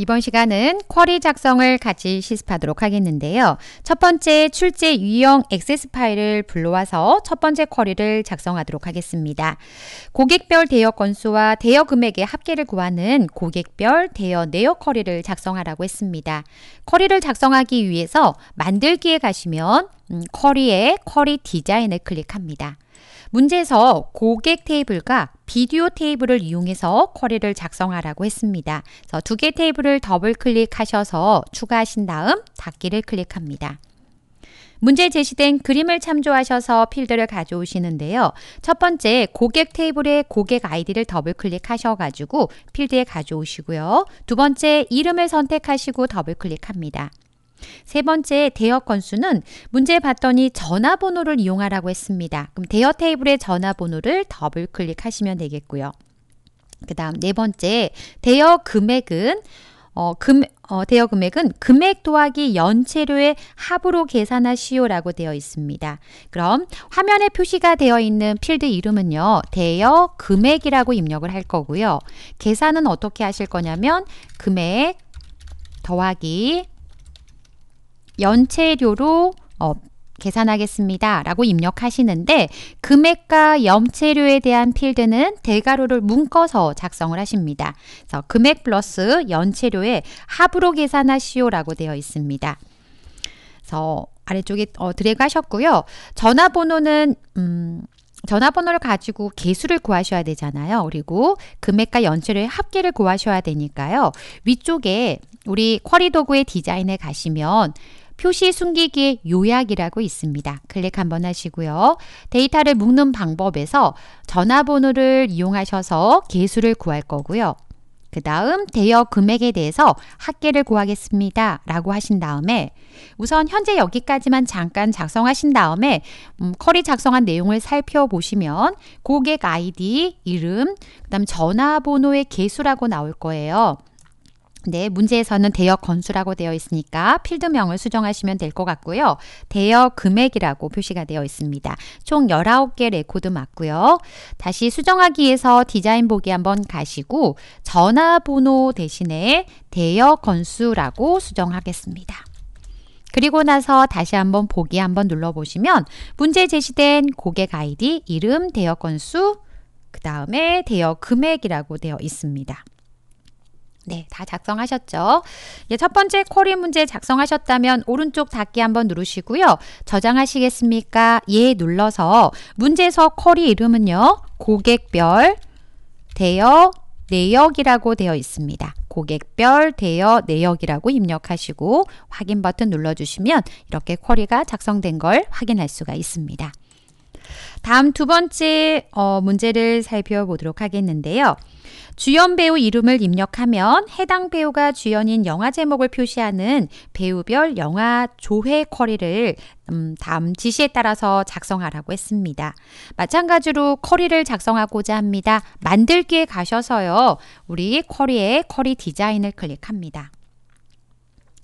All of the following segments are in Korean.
이번 시간은 쿼리 작성을 같이 실습하도록 하겠는데요. 첫 번째 출제 유형 액세 파일을 불러와서 첫 번째 쿼리를 작성하도록 하겠습니다. 고객별 대여 건수와 대여 금액의 합계를 구하는 고객별 대여 내역 쿼리를 작성하라고 했습니다. 쿼리를 작성하기 위해서 만들기에 가시면 음, 쿼리의 쿼리 디자인을 클릭합니다. 문제에서 고객 테이블과 비디오 테이블을 이용해서 쿼리를 작성하라고 했습니다. 그래서 두개 테이블을 더블 클릭하셔서 추가하신 다음 닫기를 클릭합니다. 문제 제시된 그림을 참조하셔서 필드를 가져오시는데요. 첫 번째 고객 테이블에 고객 아이디를 더블 클릭하셔가지고 필드에 가져오시고요. 두 번째 이름을 선택하시고 더블 클릭합니다. 세 번째 대여 건수는 문제 봤더니 전화번호를 이용하라고 했습니다. 그럼 대여 테이블의 전화번호를 더블 클릭하시면 되겠고요. 그 다음 네 번째 대여 금액은 어, 금, 어, 대여 금액은 금액 도하기 연체료의 합으로 계산하시오라고 되어 있습니다. 그럼 화면에 표시가 되어 있는 필드 이름은요. 대여 금액이라고 입력을 할 거고요. 계산은 어떻게 하실 거냐면 금액 더하기 연체료로 어, 계산하겠습니다. 라고 입력하시는데 금액과 염체료에 대한 필드는 대괄호를 묶어서 작성을 하십니다. 그래서 금액 플러스 연체료에 합으로 계산하시오 라고 되어 있습니다. 그래서 아래쪽에 어, 드래그 하셨고요. 전화번호는 음, 전화번호를 가지고 개수를 구하셔야 되잖아요. 그리고 금액과 연체료의 합계를 구하셔야 되니까요. 위쪽에 우리 쿼리 도구의 디자인에 가시면 표시 숨기기의 요약이라고 있습니다. 클릭 한번 하시고요. 데이터를 묶는 방법에서 전화번호를 이용하셔서 개수를 구할 거고요. 그 다음 대여 금액에 대해서 합계를 구하겠습니다. 라고 하신 다음에 우선 현재 여기까지만 잠깐 작성하신 다음에 음, 커리 작성한 내용을 살펴보시면 고객 아이디, 이름, 그 다음 전화번호의 개수라고 나올 거예요. 네, 문제에서는 대여 건수라고 되어 있으니까 필드명을 수정하시면 될 것 같고요. 대여 금액이라고 표시가 되어 있습니다. 총 19개 레코드 맞고요. 다시 수정하기 위해서 디자인 보기 한번 가시고 전화번호 대신에 대여 건수라고 수정하겠습니다. 그리고 나서 다시 한번 보기 한번 눌러보시면 문제 제시된 고객 아이디, 이름, 대여 건수, 그 다음에 대여 금액이라고 되어 있습니다. 네, 다 작성하셨죠? 예, 첫 번째 쿼리 문제 작성하셨다면 오른쪽 닫기 한번 누르시고요. 저장하시겠습니까? 예 눌러서 문제에서 쿼리 이름은요. 고객별 대여 내역이라고 되어 있습니다. 고객별 대여 내역이라고 입력하시고 확인 버튼 눌러주시면 이렇게 쿼리가 작성된 걸 확인할 수가 있습니다. 다음 두 번째 어, 문제를 살펴보도록 하겠는데요. 주연 배우 이름을 입력하면 해당 배우가 주연인 영화 제목을 표시하는 배우별 영화 조회 쿼리를 음, 다음 지시에 따라서 작성하라고 했습니다. 마찬가지로 쿼리를 작성하고자 합니다. 만들기에 가셔서요. 우리 쿼리에 쿼리 디자인을 클릭합니다.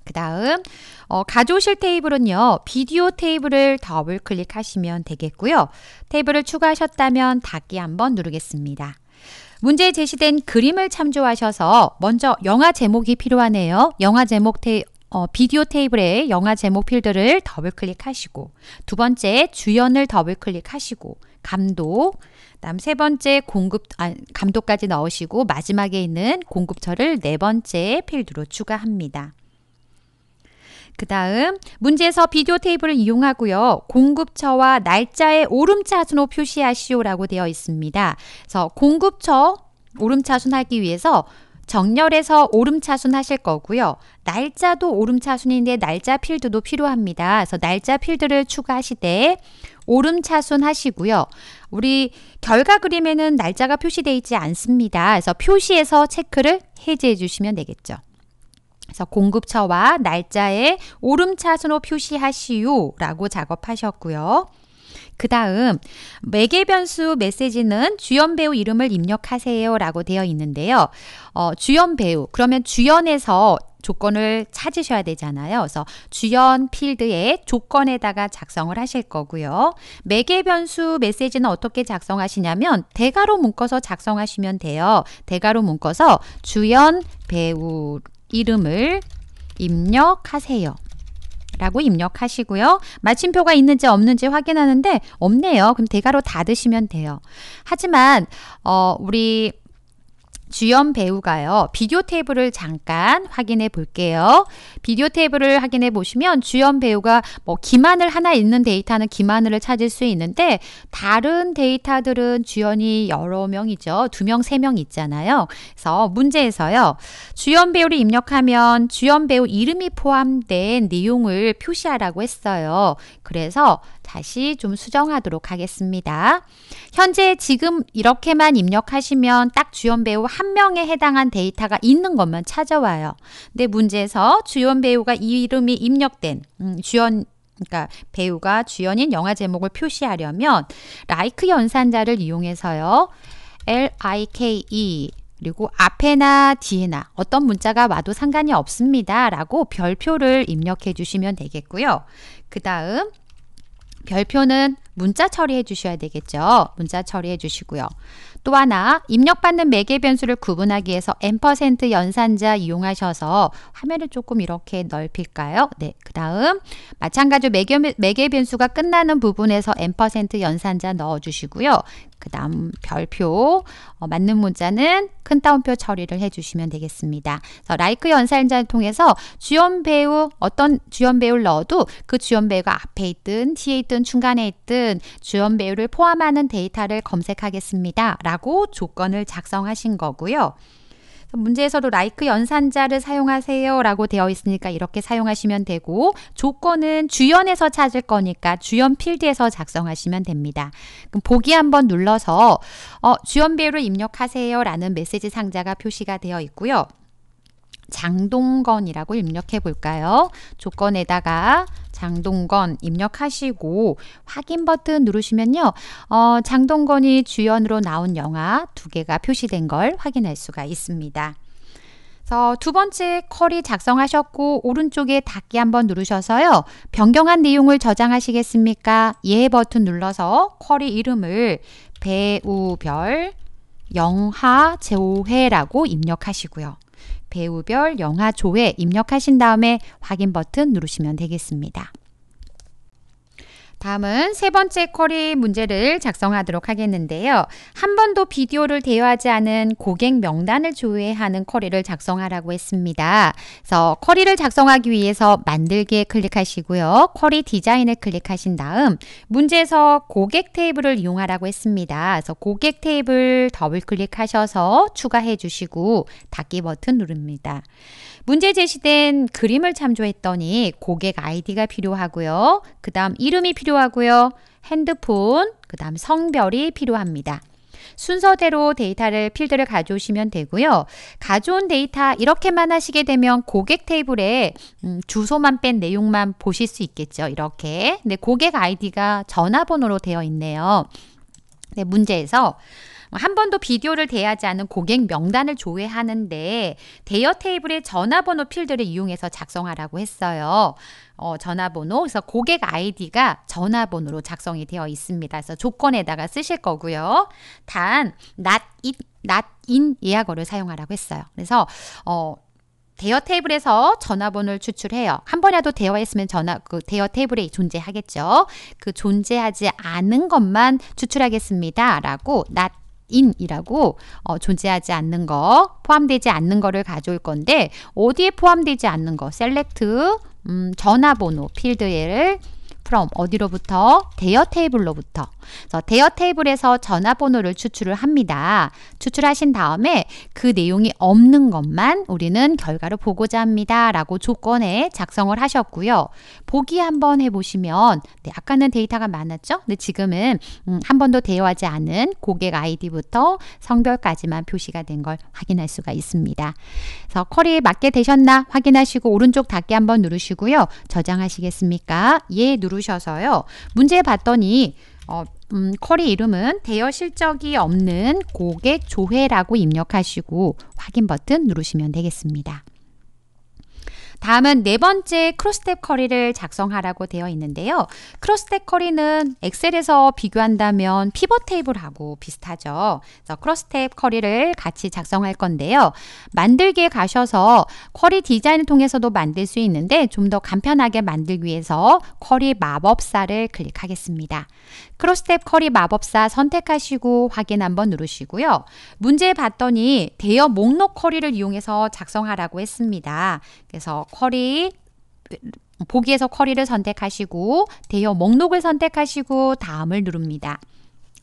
그 다음 어, 가져오실 테이블은요 비디오 테이블을 더블 클릭하시면 되겠고요 테이블을 추가하셨다면 닫기 한번 누르겠습니다 문제에 제시된 그림을 참조하셔서 먼저 영화 제목이 필요하네요. 영화 제목 테, 어, 비디오 테이블에 영화 제목 필드를 더블 클릭하시고 두 번째 주연을 더블 클릭하시고 감독 다음 세 번째 공급 아, 감독까지 넣으시고 마지막에 있는 공급처를 네 번째 필드로 추가합니다. 그 다음 문제에서 비디오 테이블을 이용하고요. 공급처와 날짜의 오름차순호 표시하시오라고 되어 있습니다. 그래서 공급처 오름차순 하기 위해서 정렬에서 오름차순 하실 거고요. 날짜도 오름차순인데 날짜 필드도 필요합니다. 그래서 날짜 필드를 추가하시되 오름차순 하시고요. 우리 결과 그림에는 날짜가 표시되어 있지 않습니다. 그래서 표시에서 체크를 해제해 주시면 되겠죠. 그래서 공급처와 날짜에 오름차순로 표시하시오라고 작업하셨고요. 그 다음 매개 변수 메시지는 주연 배우 이름을 입력하세요 라고 되어 있는데요. 어, 주연 배우 그러면 주연에서 조건을 찾으셔야 되잖아요. 그래서 주연 필드에 조건에다가 작성을 하실 거고요. 매개 변수 메시지는 어떻게 작성하시냐면 대괄호 묶어서 작성하시면 돼요. 대괄호 묶어서 주연 배우 이름을 입력하세요. 라고 입력하시고요. 마침표가 있는지 없는지 확인하는데 없네요. 그럼 대괄호 닫으시면 돼요. 하지만 어, 우리 주연 배우가요. 비디오 테이블을 잠깐 확인해 볼게요. 비디오 테이블을 확인해 보시면 주연 배우가 뭐 기마늘 하나 있는 데이터는 기마을 찾을 수 있는데 다른 데이터들은 주연이 여러 명이죠. 두 명, 세 명 있잖아요. 그래서 문제에서요. 주연 배우를 입력하면 주연 배우 이름이 포함된 내용을 표시하라고 했어요. 그래서 다시 좀 수정하도록 하겠습니다. 현재 지금 이렇게만 입력하시면 딱 주연 배우 한 명에 해당한 데이터가 있는 것만 찾아와요. 근데 문제에서 주연 배우가 이 이름이 입력된 음, 주연 그러니까 배우가 주연인 영화 제목을 표시하려면 라이크 연산자를 이용해서요. L-I-K-E 그리고 앞에나 뒤에나 어떤 문자가 와도 상관이 없습니다. 라고 별표를 입력해 주시면 되겠고요. 그 다음 별표는 문자 처리해 주셔야 되겠죠. 문자 처리해 주시고요. 또 하나 입력받는 매개 변수를 구분하기 위해서 n% 연산자 이용하셔서 화면을 조금 이렇게 넓힐까요? 네, 그 다음 마찬가지로 매개, 매개 변수가 끝나는 부분에서 n% 연산자 넣어주시고요. 그 다음 별표 어, 맞는 문자는 큰 따옴표 처리를 해주시면 되겠습니다. 라이크 연산자를 통해서 주연 배우 어떤 주연 배우를 넣어도 그 주연 배우가 앞에 있든 뒤에 있든 중간에 있든 주연 배우를 포함하는 데이터를 검색하겠습니다. 라고 조건을 작성하신 거고요. 문제에서도 like 연산자를 사용하세요 라고 되어 있으니까 이렇게 사용하시면 되고 조건은 주연에서 찾을 거니까 주연 필드에서 작성하시면 됩니다. 그럼 보기 한번 눌러서 어, 주연 배우를 입력하세요 라는 메시지 상자가 표시가 되어 있고요. 장동건이라고 입력해 볼까요? 조건에다가 장동건 입력하시고 확인 버튼 누르시면요. 어, 장동건이 주연으로 나온 영화 두 개가 표시된 걸 확인할 수가 있습니다. 그래서 두 번째 쿼리 작성하셨고 오른쪽에 닫기 한번 누르셔서요. 변경한 내용을 저장하시겠습니까? 예 버튼 눌러서 쿼리 이름을 배우별 영하 제5회라고 입력하시고요. 배우별 영화조회 입력하신 다음에 확인 버튼 누르시면 되겠습니다. 다음은 세 번째 쿼리 문제를 작성하도록 하겠는데요. 한 번도 비디오를 대여하지 않은 고객 명단을 조회하는 쿼리를 작성하라고 했습니다. 그래서 쿼리를 작성하기 위해서 만들기 클릭하시고요. 쿼리 디자인을 클릭하신 다음 문제에서 고객 테이블을 이용하라고 했습니다. 그래서 고객 테이블 더블 클릭하셔서 추가해 주시고 닫기 버튼 누릅니다. 문제 제시된 그림을 참조했더니 고객 아이디가 필요하고요. 그 다음 이름이 필요하고요. 핸드폰, 그 다음 성별이 필요합니다. 순서대로 데이터를 필드를 가져오시면 되고요. 가져온 데이터 이렇게만 하시게 되면 고객 테이블에 음, 주소만 뺀 내용만 보실 수 있겠죠. 이렇게. 근데 고객 아이디가 전화번호로 되어 있네요. 네, 문제에서 뭐 한 번도 비디오를 대하지 않은 고객 명단을 조회하는데 대여 테이블의 전화번호 필드를 이용해서 작성하라고 했어요. 어, 전화번호, 그래서 고객 아이디가 전화번호로 작성이 되어 있습니다. 그래서 조건에다가 쓰실 거고요. 단, not in, not in 예약어를 사용하라고 했어요. 그래서 어, 대여 테이블에서 전화번호를 추출해요. 한 번이라도 대여했으면 전화 그 대여 테이블에 존재하겠죠. 그 존재하지 않은 것만 추출하겠습니다라고 not 인이라고 어, 존재하지 않는 거, 포함되지 않는 거를 가져올 건데 어디에 포함되지 않는 거, select 음, 전화번호 필드를 from 어디로부터? 대여 테이블로부터 그래서 대여 테이블에서 전화번호를 추출을 합니다. 추출하신 다음에 그 내용이 없는 것만 우리는 결과를 보고자 합니다. 라고 조건에 작성을 하셨고요. 보기 한번 해보시면 네, 아까는 데이터가 많았죠? 근데 지금은 음, 한 번도 대여하지 않은 고객 아이디부터 성별까지만 표시가 된 걸 확인할 수가 있습니다. 그래서 쿼리에 맞게 되셨나 확인하시고 오른쪽 닫기 한번 누르시고요. 저장하시겠습니까? 예 누르셔서요. 문제 봤더니 어, 음, 커리 이름은 대여 실적이 없는 고객 조회라고 입력하시고 확인 버튼 누르시면 되겠습니다. 다음은 네 번째 크로스텝 커리를 작성하라고 되어 있는데요. 크로스텝 커리는 엑셀에서 비교한다면 피벗 테이블하고 비슷하죠. 그래서 크로스텝 커리를 같이 작성할 건데요. 만들기에 가셔서 쿼리 디자인을 통해서도 만들 수 있는데 좀 더 간편하게 만들기 위해서 쿼리 마법사를 클릭하겠습니다. 크로스텝 커리 마법사 선택하시고 확인 한번 누르시고요. 문제 봤더니 대여 목록 커리를 이용해서 작성하라고 했습니다. 그래서 쿼리 보기에서 쿼리를 선택하시고 대여 목록을 선택하시고 다음을 누릅니다.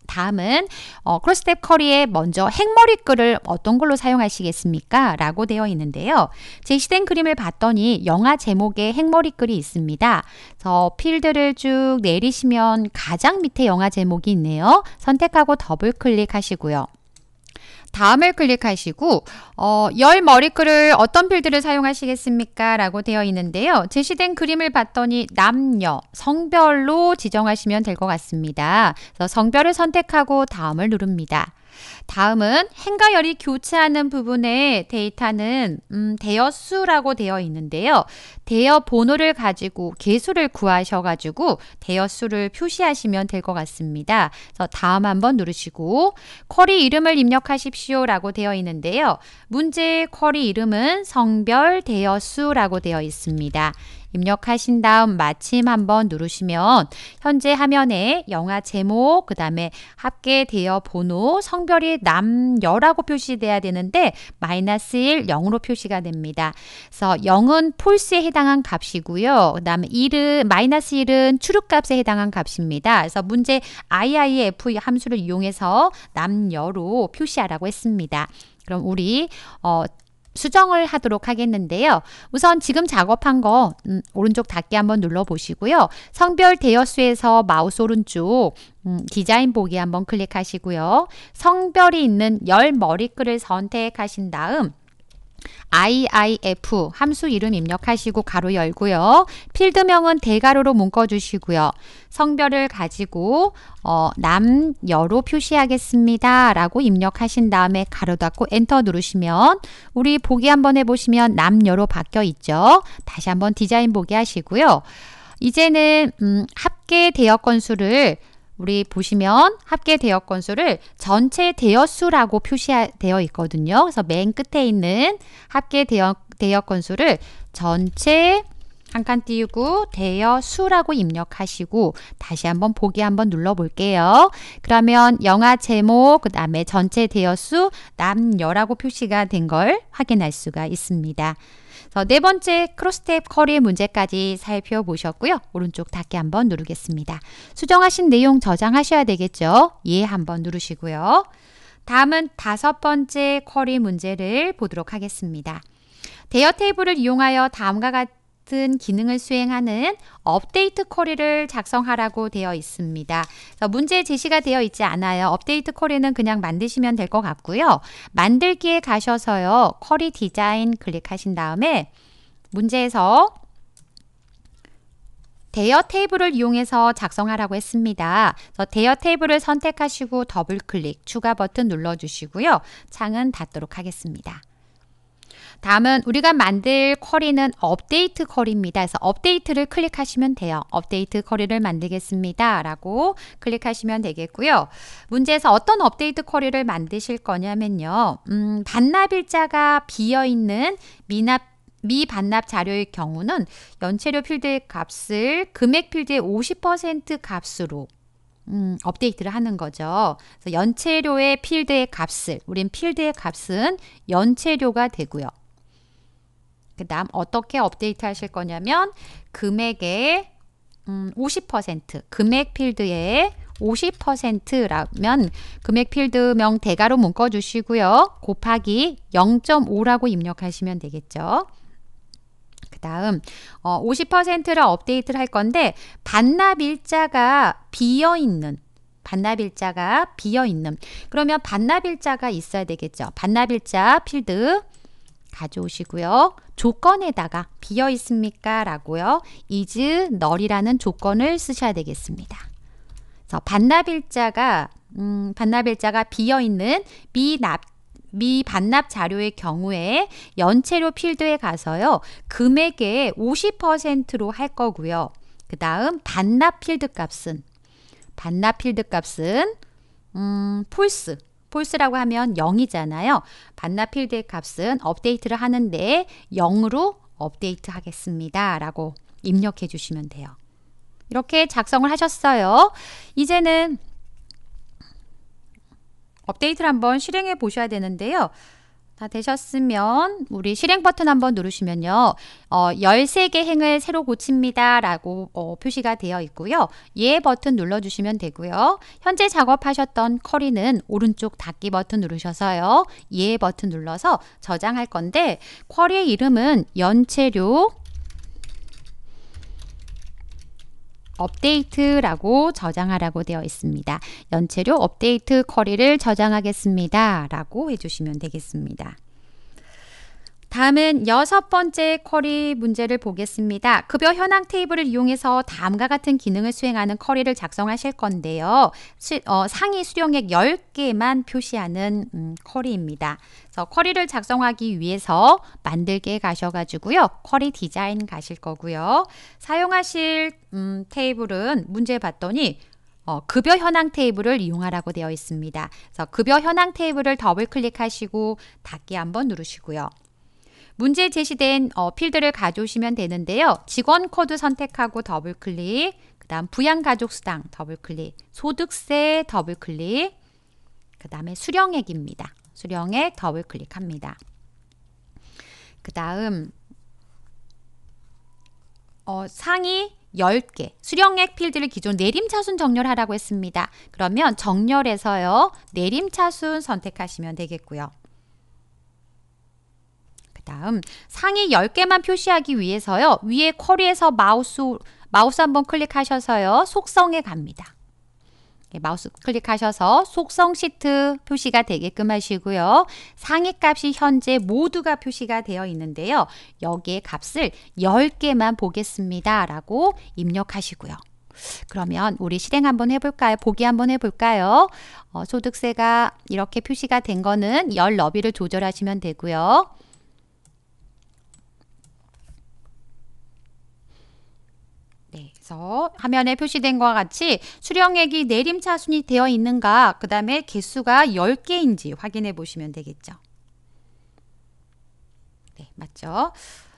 다음은 어, 크로스텝 커리에 먼저 핵머리 끌을 어떤 걸로 사용하시겠습니까? 라고 되어 있는데요. 제시된 그림을 봤더니 영화 제목에 핵머리 끌이 있습니다. 그래서 필드를 쭉 내리시면 가장 밑에 영화 제목이 있네요. 선택하고 더블 클릭하시고요. 다음을 클릭하시고 어, 열 머리글을 어떤 필드를 사용하시겠습니까? 라고 되어 있는데요. 제시된 그림을 봤더니 남녀, 성별로 지정하시면 될 것 같습니다. 그래서 성별을 선택하고 다음을 누릅니다. 다음은 행과 열이 교차하는 부분에 데이터는 음, 대여수라고 되어 있는데요. 대여 번호를 가지고 개수를 구하셔가지고 대여수를 표시하시면 될 것 같습니다. 그래서 다음 한번 누르시고 쿼리 이름을 입력하십시오라고 되어 있는데요. 문제 쿼리 이름은 성별 대여수라고 되어 있습니다. 입력하신 다음 마침 한번 누르시면 현재 화면에 영화 제목, 그 다음에 합계 대여 번호, 성별이 남여라고 표시돼야 되는데 마이너스 1, 0으로 표시가 됩니다. 그래서 0은 폴스에 해당한 값이고요. 그 다음에 1은 마이너스 1은 추룩값에 해당한 값입니다. 그래서 문제 IIF 함수를 이용해서 남여로 표시하라고 했습니다. 그럼 우리 어, 수정을 하도록 하겠는데요. 우선 지금 작업한 거 음, 오른쪽 닫기 한번 눌러보시고요. 성별 대여수에서 마우스 오른쪽 음, 디자인 보기 한번 클릭하시고요. 성별이 있는 열 머리글을 선택하신 다음 IIF 함수 이름 입력하시고 가로 열고요. 필드명은 대괄호로 묶어주시고요. 성별을 가지고 어, 남, 여로 표시하겠습니다. 라고 입력하신 다음에 가로 닫고 엔터 누르시면 우리 보기 한번 해보시면 남, 여로 바뀌어 있죠. 다시 한번 디자인 보기 하시고요. 이제는 음, 합계 대여 건수를 우리 보시면 합계 대여 건수를 전체 대여수라고 표시되어 있거든요. 그래서 맨 끝에 있는 합계 대여, 대여 건수를 전체 한 칸 띄우고 대여수라고 입력하시고 다시 한번 보기 한번 눌러볼게요. 그러면 영화 제목, 그 다음에 전체 대여수, 남여라고 표시가 된 걸 확인할 수가 있습니다. 네 번째 크로스텝 커리의 문제까지 살펴보셨고요. 오른쪽 닫기 한번 누르겠습니다. 수정하신 내용 저장하셔야 되겠죠. 예 한번 누르시고요. 다음은 다섯 번째 커리 문제를 보도록 하겠습니다. 대여 테이블을 이용하여 다음과 같은 같은 기능을 수행하는 업데이트 쿼리를 작성하라고 되어 있습니다. 문제 제시가 되어 있지 않아요. 업데이트 쿼리는 그냥 만드시면 될 것 같고요. 만들기에 가셔서요. 쿼리 디자인 클릭하신 다음에 문제에서 대여 테이블을 이용해서 작성하라고 했습니다. 대여 테이블을 선택하시고 더블 클릭, 추가 버튼 눌러주시고요. 창은 닫도록 하겠습니다. 다음은 우리가 만들 쿼리는 업데이트 쿼리입니다. 그래서 업데이트를 클릭하시면 돼요. 업데이트 쿼리를 만들겠습니다. 라고 클릭하시면 되겠고요. 문제에서 어떤 업데이트 쿼리를 만드실 거냐면요. 음, 반납 일자가 비어있는 미납 미반납 자료의 경우는 연체료 필드의 값을 금액 필드의 50% 값으로 음, 업데이트를 하는 거죠. 그래서 연체료의 필드의 값을, 우린 필드의 값은 연체료가 되고요. 그 다음 어떻게 업데이트 하실 거냐면 금액의 음, 50% 금액 필드에 50%라면 금액 필드명 대가로 묶어 주시고요. 곱하기 0.5라고 입력하시면 되겠죠. 그 다음 어, 50%를 업데이트를 할 건데 반납 일자가 비어있는 반납일자가 비어있는 그러면 반납일자가 있어야 되겠죠 반납일자 필드 가져오시고요. 조건에다가 비어 있습니까? 라고요. is, 널이라는 조건을 쓰셔야 되겠습니다. 그래서 반납일자가 음, 반납일자가 비어 있는 미납 미반납 자료의 경우에 연체료 필드에 가서요. 금액의 50%로 할 거고요. 그 다음 반납 필드 값은 반납 필드 값은 음, 폴스 false라고 하면 0이잖아요. 반납 필드의 값은 업데이트를 하는데 0으로 업데이트 하겠습니다. 라고 입력해 주시면 돼요. 이렇게 작성을 하셨어요. 이제는 업데이트를 한번 실행해 보셔야 되는데요. 다 되셨으면 우리 실행 버튼 한번 누르시면요. 어, 13개 행을 새로 고칩니다. 라고 어, 표시가 되어 있고요. 예 버튼 눌러주시면 되고요. 현재 작업하셨던 쿼리는 오른쪽 닫기 버튼 누르셔서요. 예 버튼 눌러서 저장할 건데 쿼리의 이름은 연체료 업데이트라고 저장하라고 되어 있습니다. 연체료 업데이트 커리를 저장하겠습니다. 라고 해주시면 되겠습니다. 다음은 여섯 번째 쿼리 문제를 보겠습니다. 급여 현황 테이블을 이용해서 다음과 같은 기능을 수행하는 쿼리를 작성하실 건데요. 수, 어, 상위 수령액 10개만 표시하는 음, 쿼리입니다. 그래서 쿼리를 작성하기 위해서 만들게 가셔가지고요. 쿼리 디자인 가실 거고요. 사용하실 음, 테이블은 문제 봤더니 어, 급여 현황 테이블을 이용하라고 되어 있습니다. 그래서 급여 현황 테이블을 더블 클릭하시고 닫기 한번 누르시고요. 문제에 제시된 어, 필드를 가져오시면 되는데요. 직원 코드 선택하고 더블 클릭, 그 다음 부양가족수당 더블 클릭, 소득세 더블 클릭, 그 다음에 수령액입니다. 수령액 더블 클릭합니다. 그 다음 어, 상위 10개 수령액 필드를 기존 내림차순 정렬하라고 했습니다. 그러면 정렬에서요. 내림차순 선택하시면 되겠고요. 그 다음 상위 10개만 표시하기 위해서요. 위에 쿼리에서 마우스, 마우스 한번 클릭하셔서요. 속성에 갑니다. 예, 마우스 클릭하셔서 속성 시트 표시가 되게끔 하시고요. 상위 값이 현재 모두가 표시가 되어 있는데요. 여기에 값을 10개만 보겠습니다. 라고 입력하시고요. 그러면 우리 실행 한번 해볼까요? 보기 한번 해볼까요? 어, 소득세가 이렇게 표시가 된 거는 열 너비를 조절하시면 되고요. 그서 화면에 표시된 것과 같이 수령액이 내림차순이 되어 있는가 그 다음에 개수가 10개인지 확인해 보시면 되겠죠. 네, 맞죠?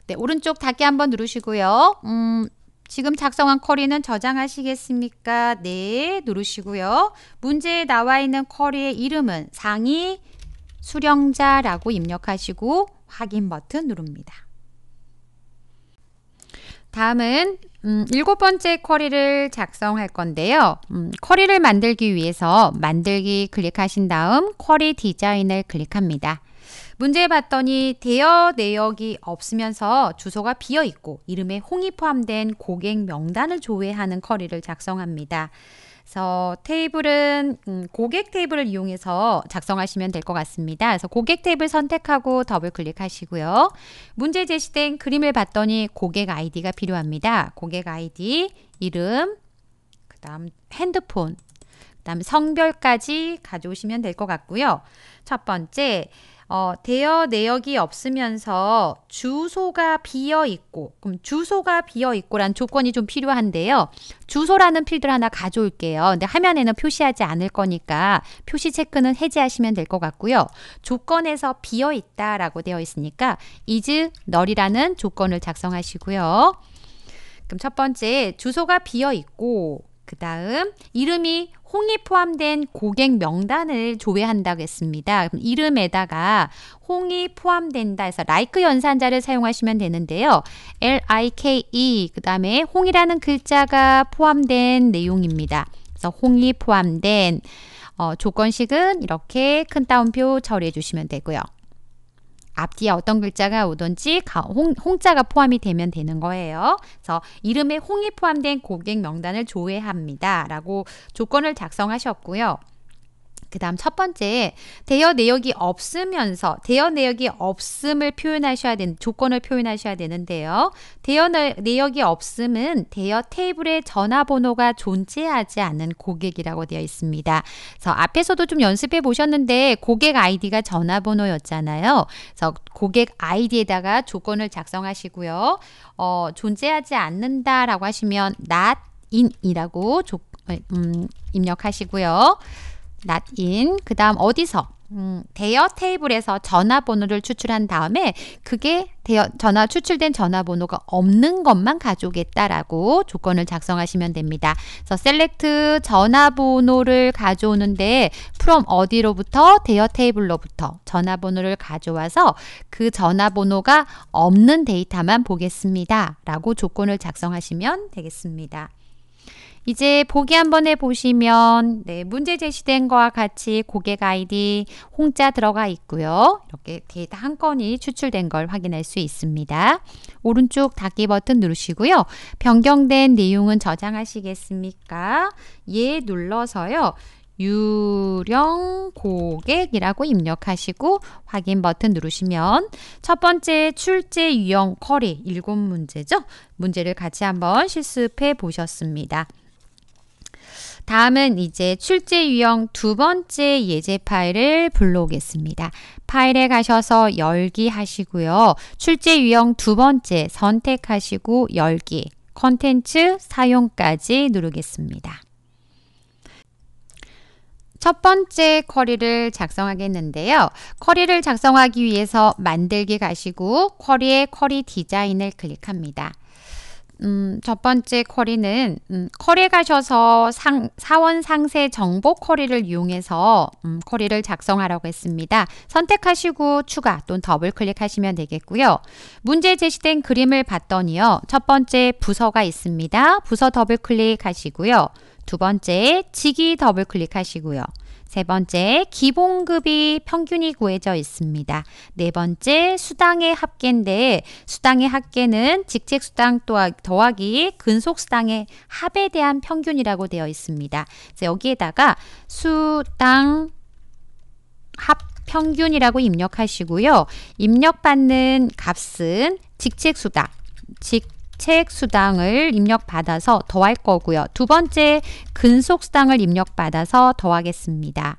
네, 오른쪽 닫기 한번 누르시고요. 음, 지금 작성한 쿼리는 저장하시겠습니까? 네, 누르시고요. 문제에 나와 있는 쿼리의 이름은 상위 수령자라고 입력하시고 확인 버튼 누릅니다. 다음은 음, 일곱 번째 쿼리를 작성할 건데요. 음, 쿼리를 만들기 위해서 만들기 클릭하신 다음 쿼리 디자인을 클릭합니다. 문제 봤더니 대여 내역이 없으면서 주소가 비어 있고 이름에 홍이 포함된 고객 명단을 조회하는 쿼리를 작성합니다. 그래서 테이블은 음, 고객 테이블을 이용해서 작성하시면 될 것 같습니다. 그래서 고객 테이블 선택하고 더블 클릭하시고요. 문제 제시된 그림을 봤더니 고객 아이디가 필요합니다. 고객 아이디, 이름, 그 다음 핸드폰, 그 다음 성별까지 가져오시면 될 것 같고요. 첫 번째, 어, 대여 내역이 없으면서 주소가 비어 있고 그럼 주소가 비어 있고란 조건이 좀 필요한데요. 주소라는 필드를 하나 가져올게요. 근데 화면에는 표시하지 않을 거니까 표시 체크는 해제하시면 될 것 같고요. 조건에서 비어 있다라고 되어 있으니까 is 널이라는 조건을 작성하시고요. 그럼 첫 번째 주소가 비어 있고 그 다음 이름이 홍이 포함된 고객 명단을 조회한다고 했습니다. 그럼 이름에다가 홍이 포함된다 해서 like 연산자를 사용하시면 되는데요. L-I-K-E 그 다음에 홍이라는 글자가 포함된 내용입니다. 그래서 홍이 포함된 어, 조건식은 이렇게 큰 따옴표 처리해 주시면 되고요. 앞뒤에 어떤 글자가 오든지 홍, 자가 포함이 되면 되는 거예요. 그래서 이름에 홍이 포함된 고객 명단을 조회합니다. 라고 조건을 작성하셨고요. 그 다음 첫 번째, 대여 내역이 없으면서 대여 내역이 없음을 표현하셔야 되는 조건을 표현하셔야 되는데요. 대여 내역이 없음은 대여 테이블에 전화번호가 존재하지 않은 고객이라고 되어 있습니다. 그래서 앞에서도 좀 연습해 보셨는데 고객 아이디가 전화번호였잖아요. 그래서 고객 아이디에다가 조건을 작성하시고요. 어, 존재하지 않는다라고 하시면 not in이라고 조, 음, 입력하시고요. not in. 그 다음 어디서? 음, 대여 테이블에서 전화번호를 추출한 다음에 그게 대여, 전화 추출된 전화번호가 없는 것만 가져오겠다라고 조건을 작성하시면 됩니다. 그래서 셀렉트 전화번호를 가져오는데 from 어디로부터 대여 테이블로부터 전화번호를 가져와서 그 전화번호가 없는 데이터만 보겠습니다. 라고 조건을 작성하시면 되겠습니다. 이제 보기 한번 해보시면 네, 문제 제시된 거와 같이 고객 아이디 홍자 들어가 있고요. 이렇게 데이터 한 건이 추출된 걸 확인할 수 있습니다. 오른쪽 닫기 버튼 누르시고요. 변경된 내용은 저장하시겠습니까? 예 눌러서요. 유령 고객이라고 입력하시고 확인 버튼 누르시면 첫 번째 출제 유형 커리 일 문제죠 문제를 같이 한번 실습해 보셨습니다. 다음은 이제 출제 유형 두 번째 예제 파일을 불러오겠습니다. 파일에 가셔서 열기 하시고요. 출제 유형 두 번째 선택하시고 열기, 컨텐츠 사용까지 누르겠습니다. 첫 번째 쿼리를 작성하겠는데요. 쿼리를 작성하기 위해서 만들기 가시고 쿼리의 쿼리 디자인을 클릭합니다. 음, 첫 번째 쿼리는 음, 쿼리에 가셔서 상, 사원 상세 정보 쿼리를 이용해서 음, 쿼리를 작성하라고 했습니다. 선택하시고 추가 또는 더블 클릭하시면 되겠고요. 문제 제시된 그림을 봤더니요. 첫 번째 부서가 있습니다. 부서 더블 클릭하시고요. 두 번째 직위 더블 클릭하시고요. 세 번째, 기본급이 평균이 구해져 있습니다. 네 번째, 수당의 합계인데 수당의 합계는 직책수당 더하기 근속수당의 합에 대한 평균이라고 되어 있습니다. 여기에다가 수당 합 평균이라고 입력하시고요. 입력받는 값은 직책수당, 직책 수당을 입력받아서 더할 거고요. 두 번째 근속 수당을 입력받아서 더하겠습니다.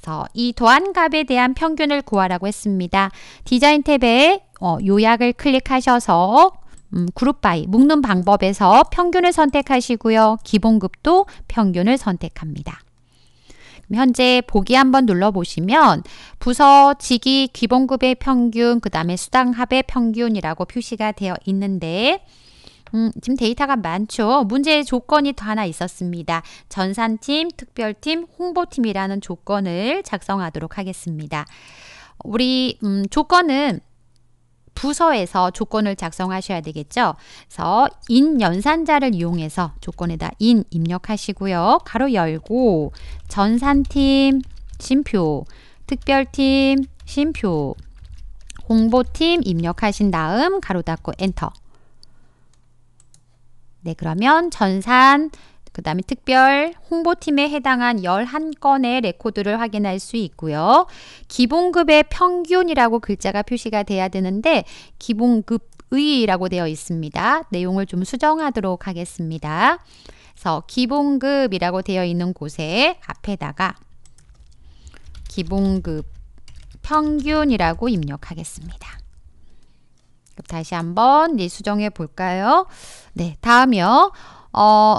그래서 이 더한 값에 대한 평균을 구하라고 했습니다. 디자인 탭에 어, 요약을 클릭하셔서 음, 그룹 바이 묶는 방법에서 평균을 선택하시고요. 기본급도 평균을 선택합니다. 현재 보기 한번 눌러보시면 부서 직위 기본급의 평균 그 다음에 수당합의 평균이라고 표시가 되어 있는데 음, 지금 데이터가 많죠. 문제의 조건이 또 하나 있었습니다. 전산팀, 특별팀, 홍보팀이라는 조건을 작성하도록 하겠습니다. 우리 음, 조건은 부서에서 조건을 작성하셔야 되겠죠. 그래서 인 연산자를 이용해서 조건에다 인 입력하시고요. 가로 열고 전산팀 심표, 특별팀 심표, 홍보팀 입력하신 다음 가로 닫고 엔터. 네, 그러면 전산, 그 다음에 특별 홍보팀에 해당한 11건의 레코드를 확인할 수 있고요. 기본급의 평균이라고 글자가 표시가 돼야 되는데 기본급의라고 되어 있습니다. 내용을 좀 수정하도록 하겠습니다. 그래서 기본급이라고 되어 있는 곳에 앞에다가 기본급 평균이라고 입력하겠습니다. 다시 한번 예, 수정해 볼까요? 네, 다음이요. 어,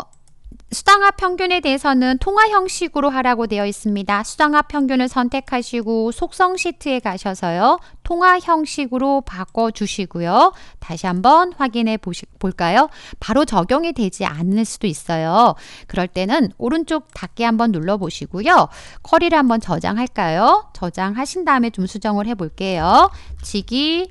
수당합 평균에 대해서는 통화 형식으로 하라고 되어 있습니다. 수당합 평균을 선택하시고 속성 시트에 가셔서요. 통화 형식으로 바꿔 주시고요. 다시 한번 확인해 보시, 볼까요? 바로 적용이 되지 않을 수도 있어요. 그럴 때는 오른쪽 닫기 한번 눌러 보시고요. 커리를 한번 저장할까요? 저장하신 다음에 좀 수정을 해 볼게요. 지기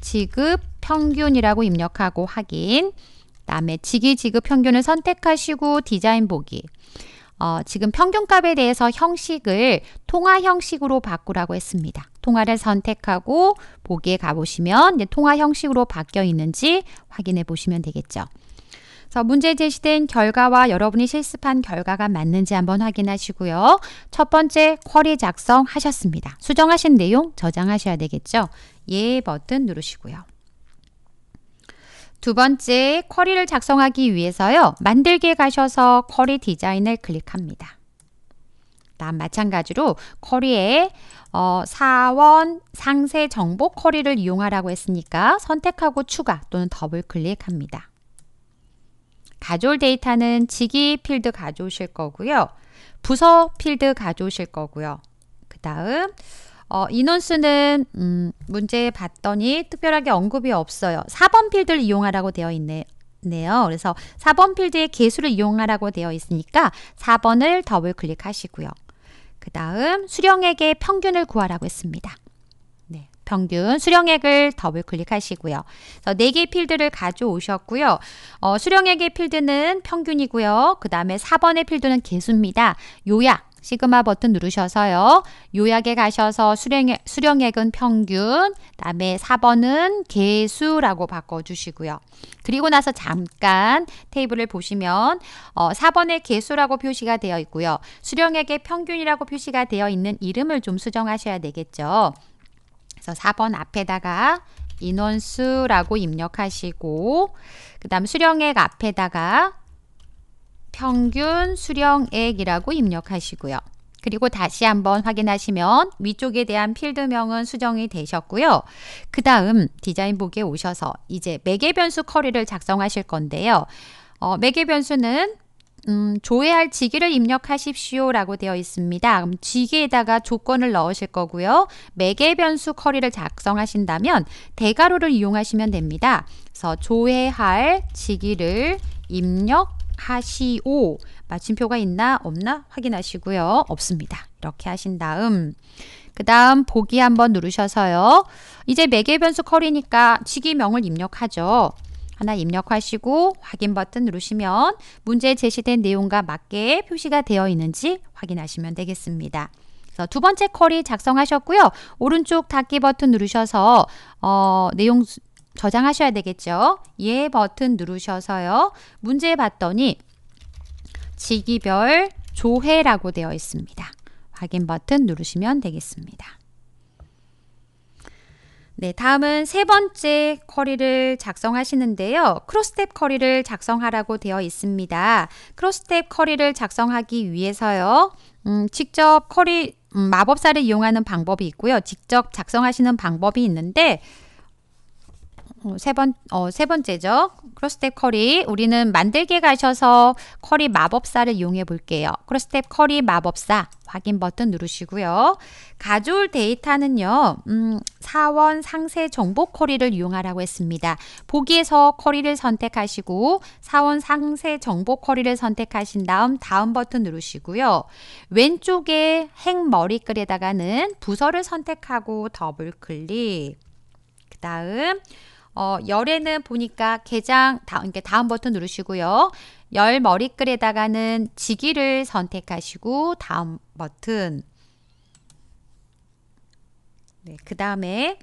지급 평균이라고 입력하고 확인. 그 다음에 직위 지급 평균을 선택하시고 디자인 보기. 어, 지금 평균값에 대해서 형식을 통화 형식으로 바꾸라고 했습니다. 통화를 선택하고 보기에 가보시면 통화 형식으로 바뀌어 있는지 확인해 보시면 되겠죠. 그래서 문제 제시된 결과와 여러분이 실습한 결과가 맞는지 한번 확인하시고요. 첫 번째 쿼리 작성하셨습니다. 수정하신 내용 저장하셔야 되겠죠. 예 버튼 누르시고요. 두 번째, 쿼리를 작성하기 위해서요. 만들기에 가셔서 쿼리 디자인을 클릭합니다. 다음 마찬가지로 쿼리에 어, 사원 상세 정보 쿼리를 이용하라고 했으니까 선택하고 추가 또는 더블 클릭합니다. 가져올 데이터는 직위 필드 가져오실 거고요. 부서 필드 가져오실 거고요. 그 다음 어, 인원수는 음, 문제 봤더니 특별하게 언급이 없어요. 4번 필드를 이용하라고 되어 있네요. 그래서 4번 필드의 개수를 이용하라고 되어 있으니까 4번을 더블 클릭하시고요. 그 다음 수령액의 평균을 구하라고 했습니다. 네, 평균 수령액을 더블 클릭하시고요. 그래서 4개 필드를 가져오셨고요. 어, 수령액의 필드는 평균이고요. 그 다음에 4번의 필드는 개수입니다. 요약 시그마 버튼 누르셔서요. 요약에 가셔서 수령액, 수령액은 평균, 다음에 4번은 개수라고 바꿔주시고요. 그리고 나서 잠깐 테이블을 보시면 어, 4번에 개수라고 표시가 되어 있고요. 수령액의 평균이라고 표시가 되어 있는 이름을 좀 수정하셔야 되겠죠. 그래서 4번 앞에다가 인원수라고 입력하시고 그 다음 수령액 앞에다가 평균 수령액이라고 입력하시고요. 그리고 다시 한번 확인하시면 위쪽에 대한 필드명은 수정이 되셨고요. 그 다음 디자인 보기에 오셔서 이제 매개 변수 커리를 작성하실 건데요. 어, 매개 변수는 음, 조회할 지기를 입력하십시오 라고 되어 있습니다. 그럼 지기에다가 조건을 넣으실 거고요. 매개 변수 커리를 작성하신다면 대괄호를 이용하시면 됩니다. 그래서 조회할 지기를 입력 하시오. 마침표가 있나 없나 확인하시고요. 없습니다. 이렇게 하신 다음 그 다음 보기 한번 누르셔서요. 이제 매개 변수 커리니까 직위명을 입력하죠. 하나 입력하시고 확인 버튼 누르시면 문제에 제시된 내용과 맞게 표시가 되어 있는지 확인하시면 되겠습니다. 그래서 두 번째 커리 작성하셨고요. 오른쪽 닫기 버튼 누르셔서 어, 내용 저장하셔야 되겠죠. 예 버튼 누르셔서요. 문제 봤더니 직위별 조회라고 되어 있습니다. 확인 버튼 누르시면 되겠습니다. 네, 다음은 세 번째 커리를 작성하시는데요. 크로스텝 커리를 작성하라고 되어 있습니다. 크로스텝 커리를 작성하기 위해서요. 음, 직접 커리 음, 마법사를 이용하는 방법이 있고요. 직접 작성하시는 방법이 있는데 어, 세 번, 어, 세 번째죠. 크로스텝 커리. 우리는 만들게 가셔서 커리 마법사를 이용해 볼게요. 크로스텝 커리 마법사. 확인 버튼 누르시고요. 가져올 데이터는요. 음, 사원 상세 정보 커리를 이용하라고 했습니다. 보기에서 커리를 선택하시고 사원 상세 정보 커리를 선택하신 다음 다음 버튼 누르시고요. 왼쪽에 행 머리글에다가는 부서를 선택하고 더블 클릭. 그 다음 어, 열에는 보니까 개장 다, 그러니까 다음 버튼 누르시고요. 열 머리글에다가는 지기를 선택하시고 다음 버튼 네, 그 다음에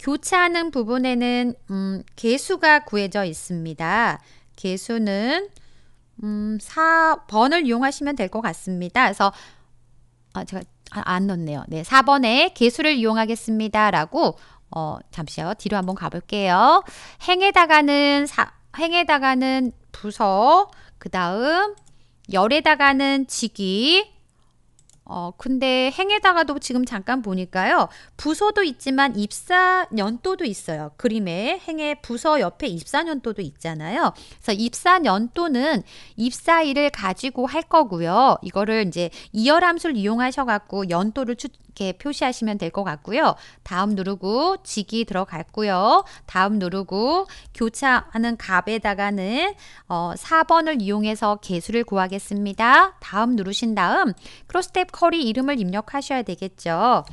교차하는 부분에는 음, 개수가 구해져 있습니다. 개수는 음, 4번을 이용하시면 될 것 같습니다. 그래서 아, 제가 아, 안 넣네요. 네, 4번에 개수를 이용하겠습니다. 라고 어, 잠시요. 뒤로 한번 가볼게요. 행에다가는 사, 행에다가는 부서, 그 다음 열에다가는 지기, 어, 근데 행에다가도 지금 잠깐 보니까요. 부서도 있지만 입사 연도도 있어요. 그림에 행의 부서 옆에 입사 연도도 있잖아요. 그래서 입사 연도는 입사일을 가지고 할 거고요. 이거를 이제 이열 함수를 이용하셔 갖고 연도를 추, 이렇게 표시하시면 될 것 같고요. 다음 누르고 직이 들어갔고요. 다음 누르고 교차하는 값에다가는 어, 4번을 이용해서 개수를 구하겠습니다. 다음 누르신 다음 크로스텝 커리 이름을 입력하셔야 되겠죠.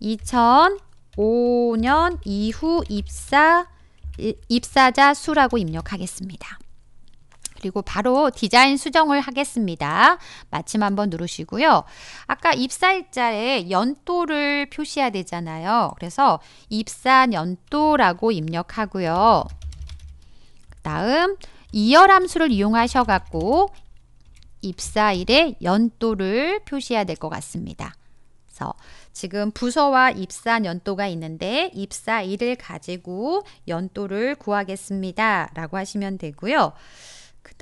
2005년 이후 입사 입사자 수라고 입력하겠습니다. 그리고 바로 디자인 수정을 하겠습니다. 마침 한번 누르시고요. 아까 입사일자에 연도를 표시해야 되잖아요. 그래서 입사 연도라고 입력하고요. 다음 이열함수를 이용하셔 갖고 입사일의 연도를 표시해야 될 것 같습니다. 그래서 지금 부서와 입사 연도가 있는데 입사일을 가지고 연도를 구하겠습니다. 라고 하시면 되고요.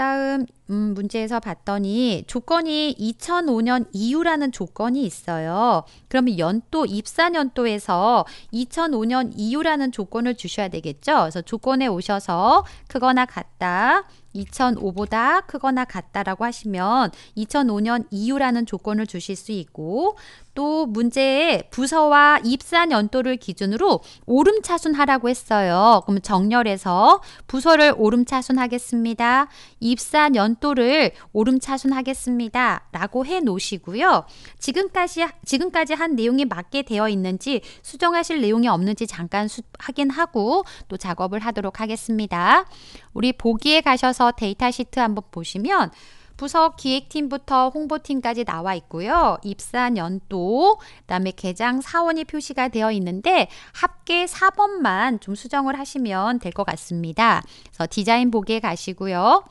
다음 음, 문제에서 봤더니 조건이 2005년 이후라는 조건이 있어요. 그러면 연도 입사 연도에서 2005년 이후라는 조건을 주셔야 되겠죠. 그래서 조건에 오셔서 크거나 같다. 2005보다 크거나 같다라고 하시면 2005년 이후라는 조건을 주실 수 있고 또 문제에 부서와 입산 연도를 기준으로 오름차순하라고 했어요. 그럼 정렬해서 부서를 오름차순하겠습니다. 입산 연도를 오름차순하겠습니다. 라고 해 놓으시고요. 지금까지 지금까지 한 내용이 맞게 되어 있는지 수정하실 내용이 없는지 잠깐 수, 확인하고 또 작업을 하도록 하겠습니다. 우리 보기에 가셔서 데이터 시트 한번 보시면 부서 기획팀부터 홍보팀까지 나와 있고요. 입사 연도, 그다음에 개장 사원이 표시가 되어 있는데 합계 4번만 좀 수정을 하시면 될 것 같습니다. 그래서 디자인복에 가시고요.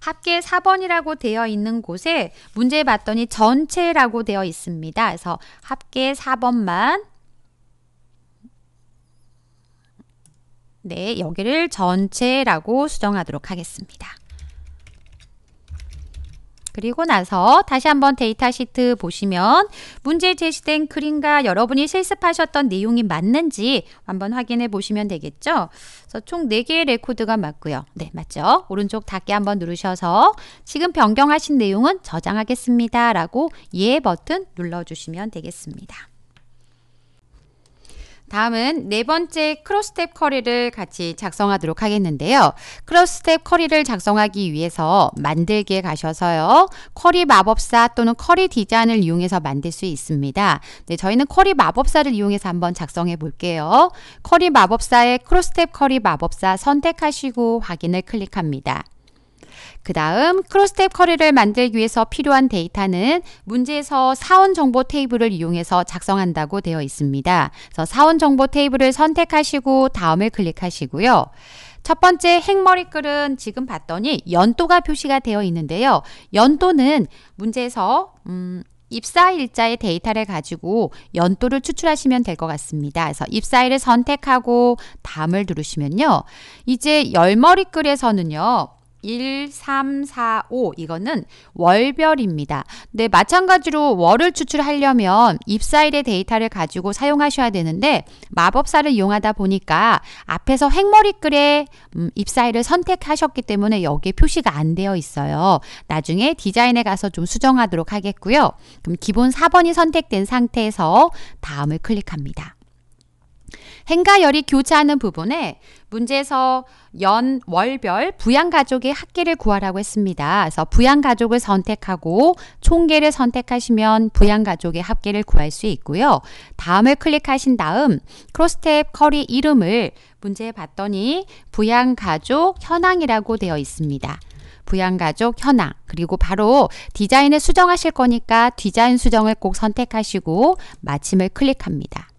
합계 4번이라고 되어 있는 곳에 문제 봤더니 전체라고 되어 있습니다. 그래서 합계 4번만 네, 여기를 전체라고 수정하도록 하겠습니다. 그리고 나서 다시 한번 데이터 시트 보시면 문제 제시된 그림과 여러분이 실습하셨던 내용이 맞는지 한번 확인해 보시면 되겠죠. 그래서 총 4개의 레코드가 맞고요. 네, 맞죠? 오른쪽 닫기 한번 누르셔서 지금 변경하신 내용은 저장하겠습니다. 라고 예 버튼 눌러주시면 되겠습니다. 다음은 네 번째 크로스텝 커리를 같이 작성하도록 하겠는데요. 크로스텝 커리를 작성하기 위해서 만들기에 가셔서요. 커리 마법사 또는 커리 디자인을 이용해서 만들 수 있습니다. 네, 저희는 커리 마법사를 이용해서 한번 작성해 볼게요. 커리 마법사의 크로스텝 커리 마법사 선택하시고 확인을 클릭합니다. 그 다음 크로스탭 커리를 만들기 위해서 필요한 데이터는 문제에서 사원 정보 테이블을 이용해서 작성한다고 되어 있습니다. 그래서 사원 정보 테이블을 선택하시고 다음을 클릭하시고요. 첫 번째 행머리글은 지금 봤더니 연도가 표시가 되어 있는데요. 연도는 문제에서 음, 입사일자의 데이터를 가지고 연도를 추출하시면 될 것 같습니다. 그래서 입사일을 선택하고 다음을 누르시면요. 이제 열머리글에서는요. 1, 3, 4, 5 이거는 월별입니다. 근데 네, 마찬가지로 월을 추출하려면 입사일의 데이터를 가지고 사용하셔야 되는데 마법사를 이용하다 보니까 앞에서 행머리글에 음, 입사일을 선택하셨기 때문에 여기에 표시가 안 되어 있어요. 나중에 디자인에 가서 좀 수정하도록 하겠고요. 그럼 기본 4번이 선택된 상태에서 다음을 클릭합니다. 행과 열이 교차하는 부분에 문제에서 연, 월별, 부양가족의 학계를 구하라고 했습니다. 그래서 부양가족을 선택하고 총계를 선택하시면 부양가족의 합계를 구할 수 있고요. 다음을 클릭하신 다음 크로스탭 커리 이름을 문제에 봤더니 부양가족 현황이라고 되어 있습니다. 부양가족 현황 그리고 바로 디자인을 수정하실 거니까 디자인 수정을 꼭 선택하시고 마침을 클릭합니다.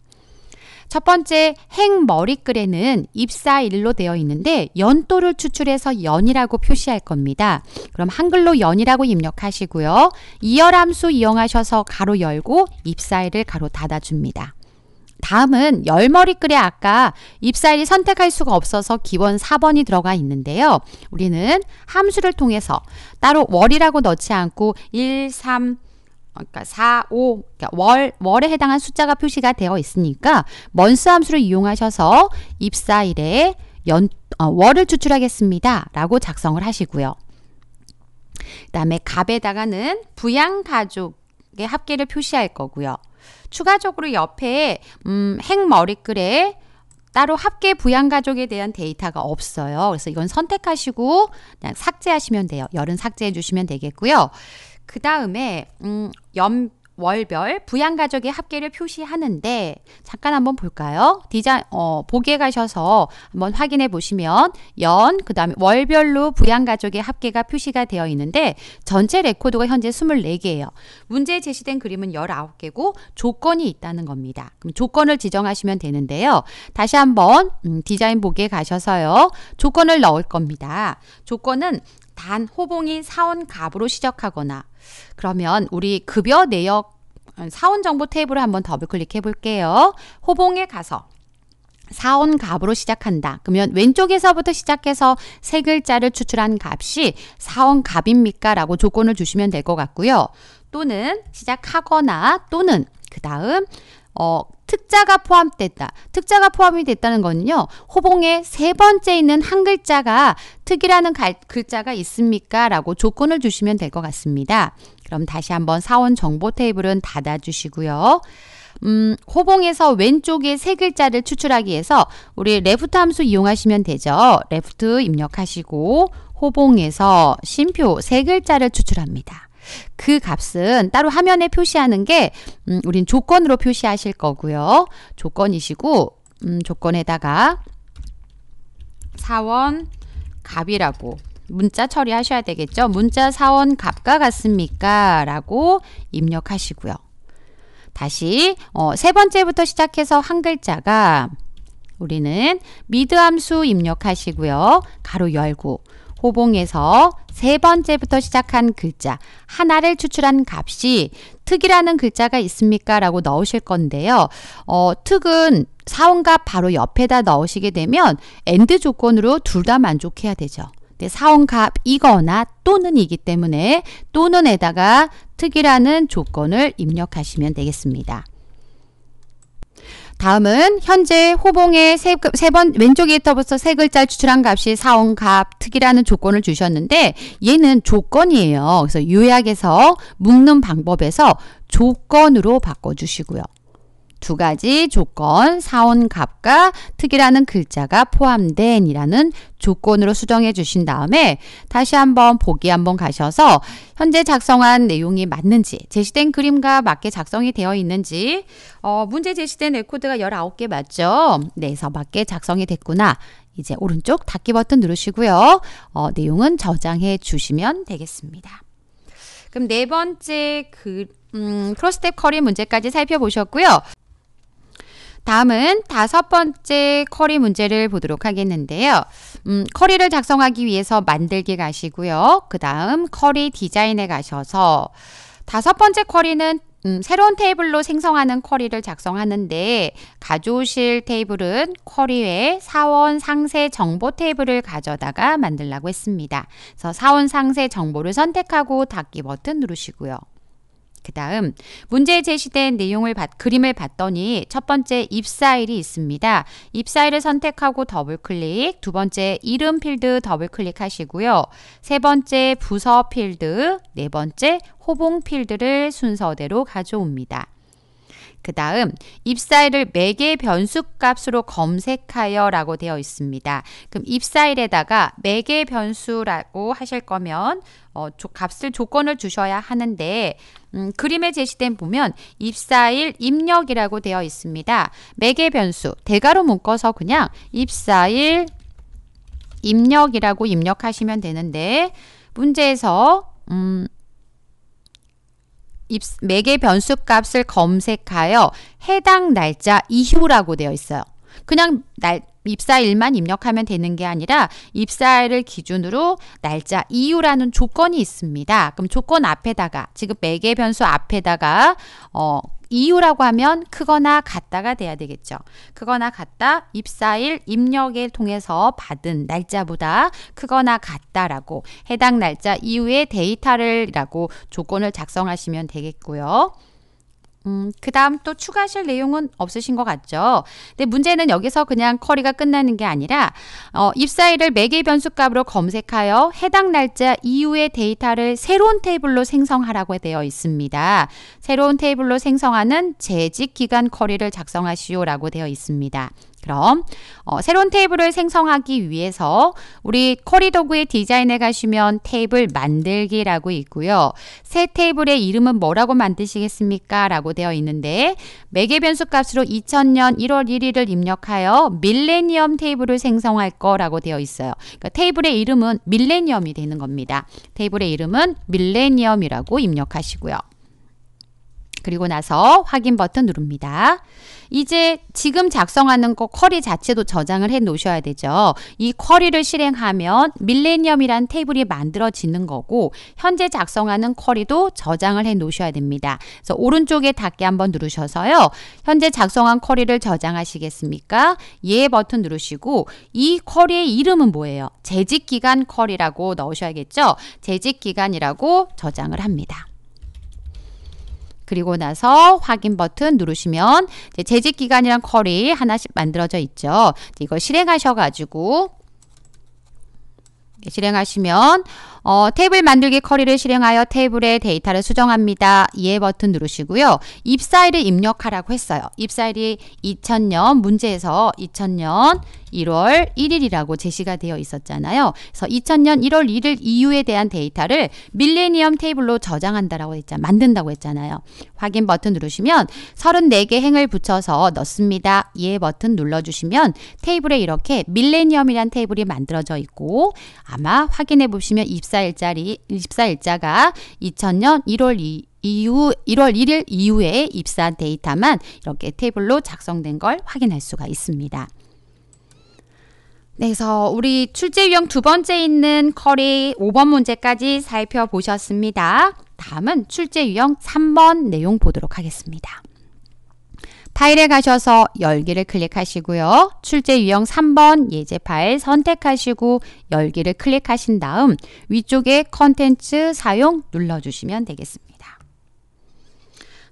첫 번째 행머리글에는 입사일로 되어 있는데 연도를 추출해서 연이라고 표시할 겁니다. 그럼 한글로 연이라고 입력하시고요. 이열함수 이용하셔서 가로 열고 입사일을 가로 닫아줍니다. 다음은 열머리글에 아까 입사일이 선택할 수가 없어서 기본 4번이 들어가 있는데요. 우리는 함수를 통해서 따로 월이라고 넣지 않고 1, 3, 그러니까 4, 5, 그러니까 월, 월에 해당한 숫자가 표시가 되어 있으니까 먼스 함수를 이용하셔서 입사일에 연, 어, 월을 추출하겠습니다. 라고 작성을 하시고요. 그 다음에 갑에다가는 부양가족의 합계를 표시할 거고요. 추가적으로 옆에 음, 행머리글에 따로 합계 부양가족에 대한 데이터가 없어요. 그래서 이건 선택하시고 그냥 삭제하시면 돼요. 열은 삭제해 주시면 되겠고요. 그 다음에 음, 연 월별 부양 가족의 합계를 표시하는데 잠깐 한번 볼까요? 디자 어, 보기에 가셔서 한번 확인해 보시면 연 그다음에 월별로 부양 가족의 합계가 표시가 되어 있는데 전체 레코드가 현재 24개예요. 문제에 제시된 그림은 19개고 조건이 있다는 겁니다. 그럼 조건을 지정하시면 되는데요. 다시 한번 음, 디자인 보기에 가셔서요. 조건을 넣을 겁니다. 조건은 단 호봉이 사원 갑으로 시작하거나 그러면 우리 급여 내역 사원 정보 테이블을 한번 더블 클릭해 볼게요. 호봉에 가서 사원 갑으로 시작한다. 그러면 왼쪽에서부터 시작해서 세 글자를 추출한 값이 사원 갑입니까? 라고 조건을 주시면 될 것 같고요. 또는 시작하거나 또는 그 다음 어, 특자가 포함됐다. 특자가 포함이 됐다는 건요. 호봉의 세 번째 있는 한 글자가 특이라는 갈, 글자가 있습니까? 라고 조건을 주시면 될 것 같습니다. 그럼 다시 한번 사원 정보 테이블은 닫아주시고요. 음, 호봉에서 왼쪽에 세 글자를 추출하기 위해서 우리 레프트 함수 이용하시면 되죠. 레프트 입력하시고 호봉에서 심표 세 글자를 추출합니다. 그 값은 따로 화면에 표시하는 게 음, 우린 조건으로 표시하실 거고요. 조건이시고 음, 조건에다가 사원 값이라고 문자 처리하셔야 되겠죠. 문자 사원 값과 같습니까? 라고 입력하시고요. 다시 어, 세 번째부터 시작해서 한 글자가 우리는 미드 함수 입력하시고요. 가로 열고 호봉에서 세 번째부터 시작한 글자 하나를 추출한 값이 특이라는 글자가 있습니까? 라고 넣으실 건데요. 어, 특은 사원값 바로 옆에다 넣으시게 되면 엔드 조건으로 둘 다 만족해야 되죠. 사원값이거나 또는이기 때문에 또는에다가 특이라는 조건을 입력하시면 되겠습니다. 다음은 현재 호봉의 세, 세 왼쪽 에이터부터 세 글자 추출한 값이 사원값 특이라는 조건을 주셨는데 얘는 조건이에요. 그래서 요약에서 묶는 방법에서 조건으로 바꿔주시고요. 두 가지 조건 사원 값과 특이라는 글자가 포함된 이라는 조건으로 수정해 주신 다음에 다시 한번 보기 한번 가셔서 현재 작성한 내용이 맞는지 제시된 그림과 맞게 작성이 되어 있는지 어, 문제 제시된 레코드가 19개 맞죠? 네서 맞게 작성이 됐구나. 이제 오른쪽 닫기 버튼 누르시고요. 어, 내용은 저장해 주시면 되겠습니다. 그럼 네 번째 그 음, 크로스텝 커리 문제까지 살펴보셨고요. 다음은 다섯 번째 커리 문제를 보도록 하겠는데요. 음, 커리를 작성하기 위해서 만들기 가시고요. 그 다음 커리 디자인에 가셔서 다섯 번째 커리는 음, 새로운 테이블로 생성하는 쿼리를 작성하는데 가져오실 테이블은 쿼리의 사원 상세 정보 테이블을 가져다가 만들라고 했습니다. 그래서 사원 상세 정보를 선택하고 닫기 버튼 누르시고요. 그 다음 문제에 제시된 내용을 받, 그림을 봤더니 첫 번째 입사일이 있습니다. 입사일을 선택하고 더블클릭, 두 번째 이름 필드 더블클릭하시고요. 세 번째 부서 필드, 네 번째 호봉 필드를 순서대로 가져옵니다. 그 다음 입사일을 매개 변수값으로 검색하여 라고 되어 있습니다. 그럼 입사일에다가 매개 변수라고 하실 거면 어, 조, 값을 조건을 주셔야 하는데 음, 그림에 제시된 보면 입사일 입력이라고 되어 있습니다. 매개 변수 대괄호 묶어서 그냥 입사일 입력이라고 입력하시면 되는데 문제에서 음, 입, 매개 변수 값을 검색하여 해당 날짜 이후라고 되어 있어요. 그냥 날, 입사일만 입력하면 되는 게 아니라 입사일을 기준으로 날짜 이후라는 조건이 있습니다. 그럼 조건 앞에다가 지금 매개 변수 앞에다가 어 이유라고 하면 크거나 같다가 돼야 되겠죠. 크거나 같다 입사일 입력을 통해서 받은 날짜보다 크거나 같다라고 해당 날짜 이후의 데이터를라고 조건을 작성하시면 되겠고요. 음, 그 다음 또 추가하실 내용은 없으신 것 같죠? 근데 문제는 여기서 그냥 커리가 끝나는 게 아니라 어, 입사일을 매개 변수값으로 검색하여 해당 날짜 이후의 데이터를 새로운 테이블로 생성하라고 되어 있습니다. 새로운 테이블로 생성하는 재직 기간 커리를 작성하시오라고 되어 있습니다. 그럼 어, 새로운 테이블을 생성하기 위해서 우리 커리 도구의 디자인에 가시면 테이블 만들기라고 있고요. 새 테이블의 이름은 뭐라고 만드시겠습니까? 라고 되어 있는데 매개 변수 값으로 2000년 1월 1일을 입력하여 밀레니엄 테이블을 생성할 거라고 되어 있어요. 그러니까 테이블의 이름은 밀레니엄이 되는 겁니다. 테이블의 이름은 밀레니엄이라고 입력하시고요. 그리고 나서 확인 버튼 누릅니다. 이제 지금 작성하는 거 쿼리 자체도 저장을 해 놓으셔야 되죠. 이 쿼리를 실행하면 밀레니엄이란 테이블이 만들어지는 거고 현재 작성하는 쿼리도 저장을 해 놓으셔야 됩니다. 그래서 오른쪽에 닫기 한번 누르셔서요. 현재 작성한 쿼리를 저장하시겠습니까? 예 버튼 누르시고 이 쿼리의 이름은 뭐예요? 재직기간 쿼리라고 넣으셔야겠죠? 재직기간이라고 저장을 합니다. 그리고 나서 확인 버튼 누르시면 재직 기간이랑 컬이 하나씩 만들어져 있죠. 이걸 실행하셔 가지고 실행하시면 어, 테이블 만들기 커리를 실행하여 테이블의 데이터를 수정합니다. 예 버튼 누르시고요. 입사일을 입력하라고 했어요. 입사일이 2000년 문제에서 2000년 1월 1일이라고 제시가 되어 있었잖아요. 그래서 2000년 1월 1일 이후에 대한 데이터를 밀레니엄 테이블로 저장한다라고 했자 만든다고 했잖아요. 확인 버튼 누르시면 34개 행을 붙여서 넣습니다. 예 버튼 눌러주시면 테이블에 이렇게 밀레니엄이란 테이블이 만들어져 있고 아마 확인해 보시면 입사 24일짜리 24일자가 2000년 1월 2 이후 1월 1일 이후에 입사한 데이터만 이렇게 테이블로 작성된 걸 확인할 수가 있습니다. 네, 그래서 우리 출제 유형 두 번째 있는 커리 5번 문제까지 살펴보셨습니다. 다음은 출제 유형 3번 내용 보도록 하겠습니다. 파일에 가셔서 열기를 클릭하시고요. 출제 유형 3번 예제 파일 선택하시고 열기를 클릭하신 다음 위쪽에 컨텐츠 사용 눌러주시면 되겠습니다.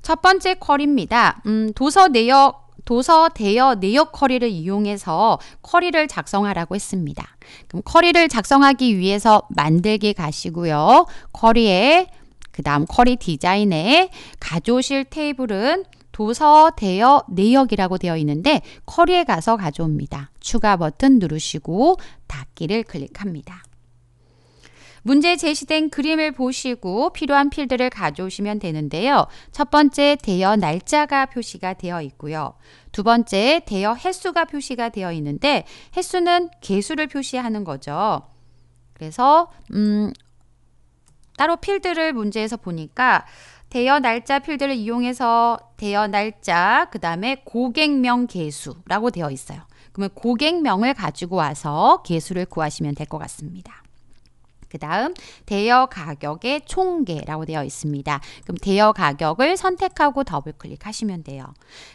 첫 번째 쿼리입니다. 음, 도서 내역 도서 대여 내역 쿼리를 이용해서 쿼리를 작성하라고 했습니다. 그럼 쿼리를 작성하기 위해서 만들기 가시고요. 쿼리에 그 다음 쿼리 디자인에 가져오실 테이블은 도서, 대여, 내역이라고 되어 있는데 커리에 가서 가져옵니다. 추가 버튼 누르시고 닫기를 클릭합니다. 문제에 제시된 그림을 보시고 필요한 필드를 가져오시면 되는데요. 첫 번째 대여 날짜가 표시가 되어 있고요. 두 번째 대여 횟수가 표시가 되어 있는데 횟수는 개수를 표시하는 거죠. 그래서 음 따로 필드를 문제에서 보니까 대여 날짜 필드를 이용해서 되어 날짜, 그 다음에 고객명 개수라고 되어 있어요. 그러면 고객명을 가지고 와서 개수를 구하시면 될 것 같습니다. 그 다음 대여 가격의 총계라고 되어 있습니다. 그럼 대여 가격을 선택하고 더블 클릭하시면 돼요.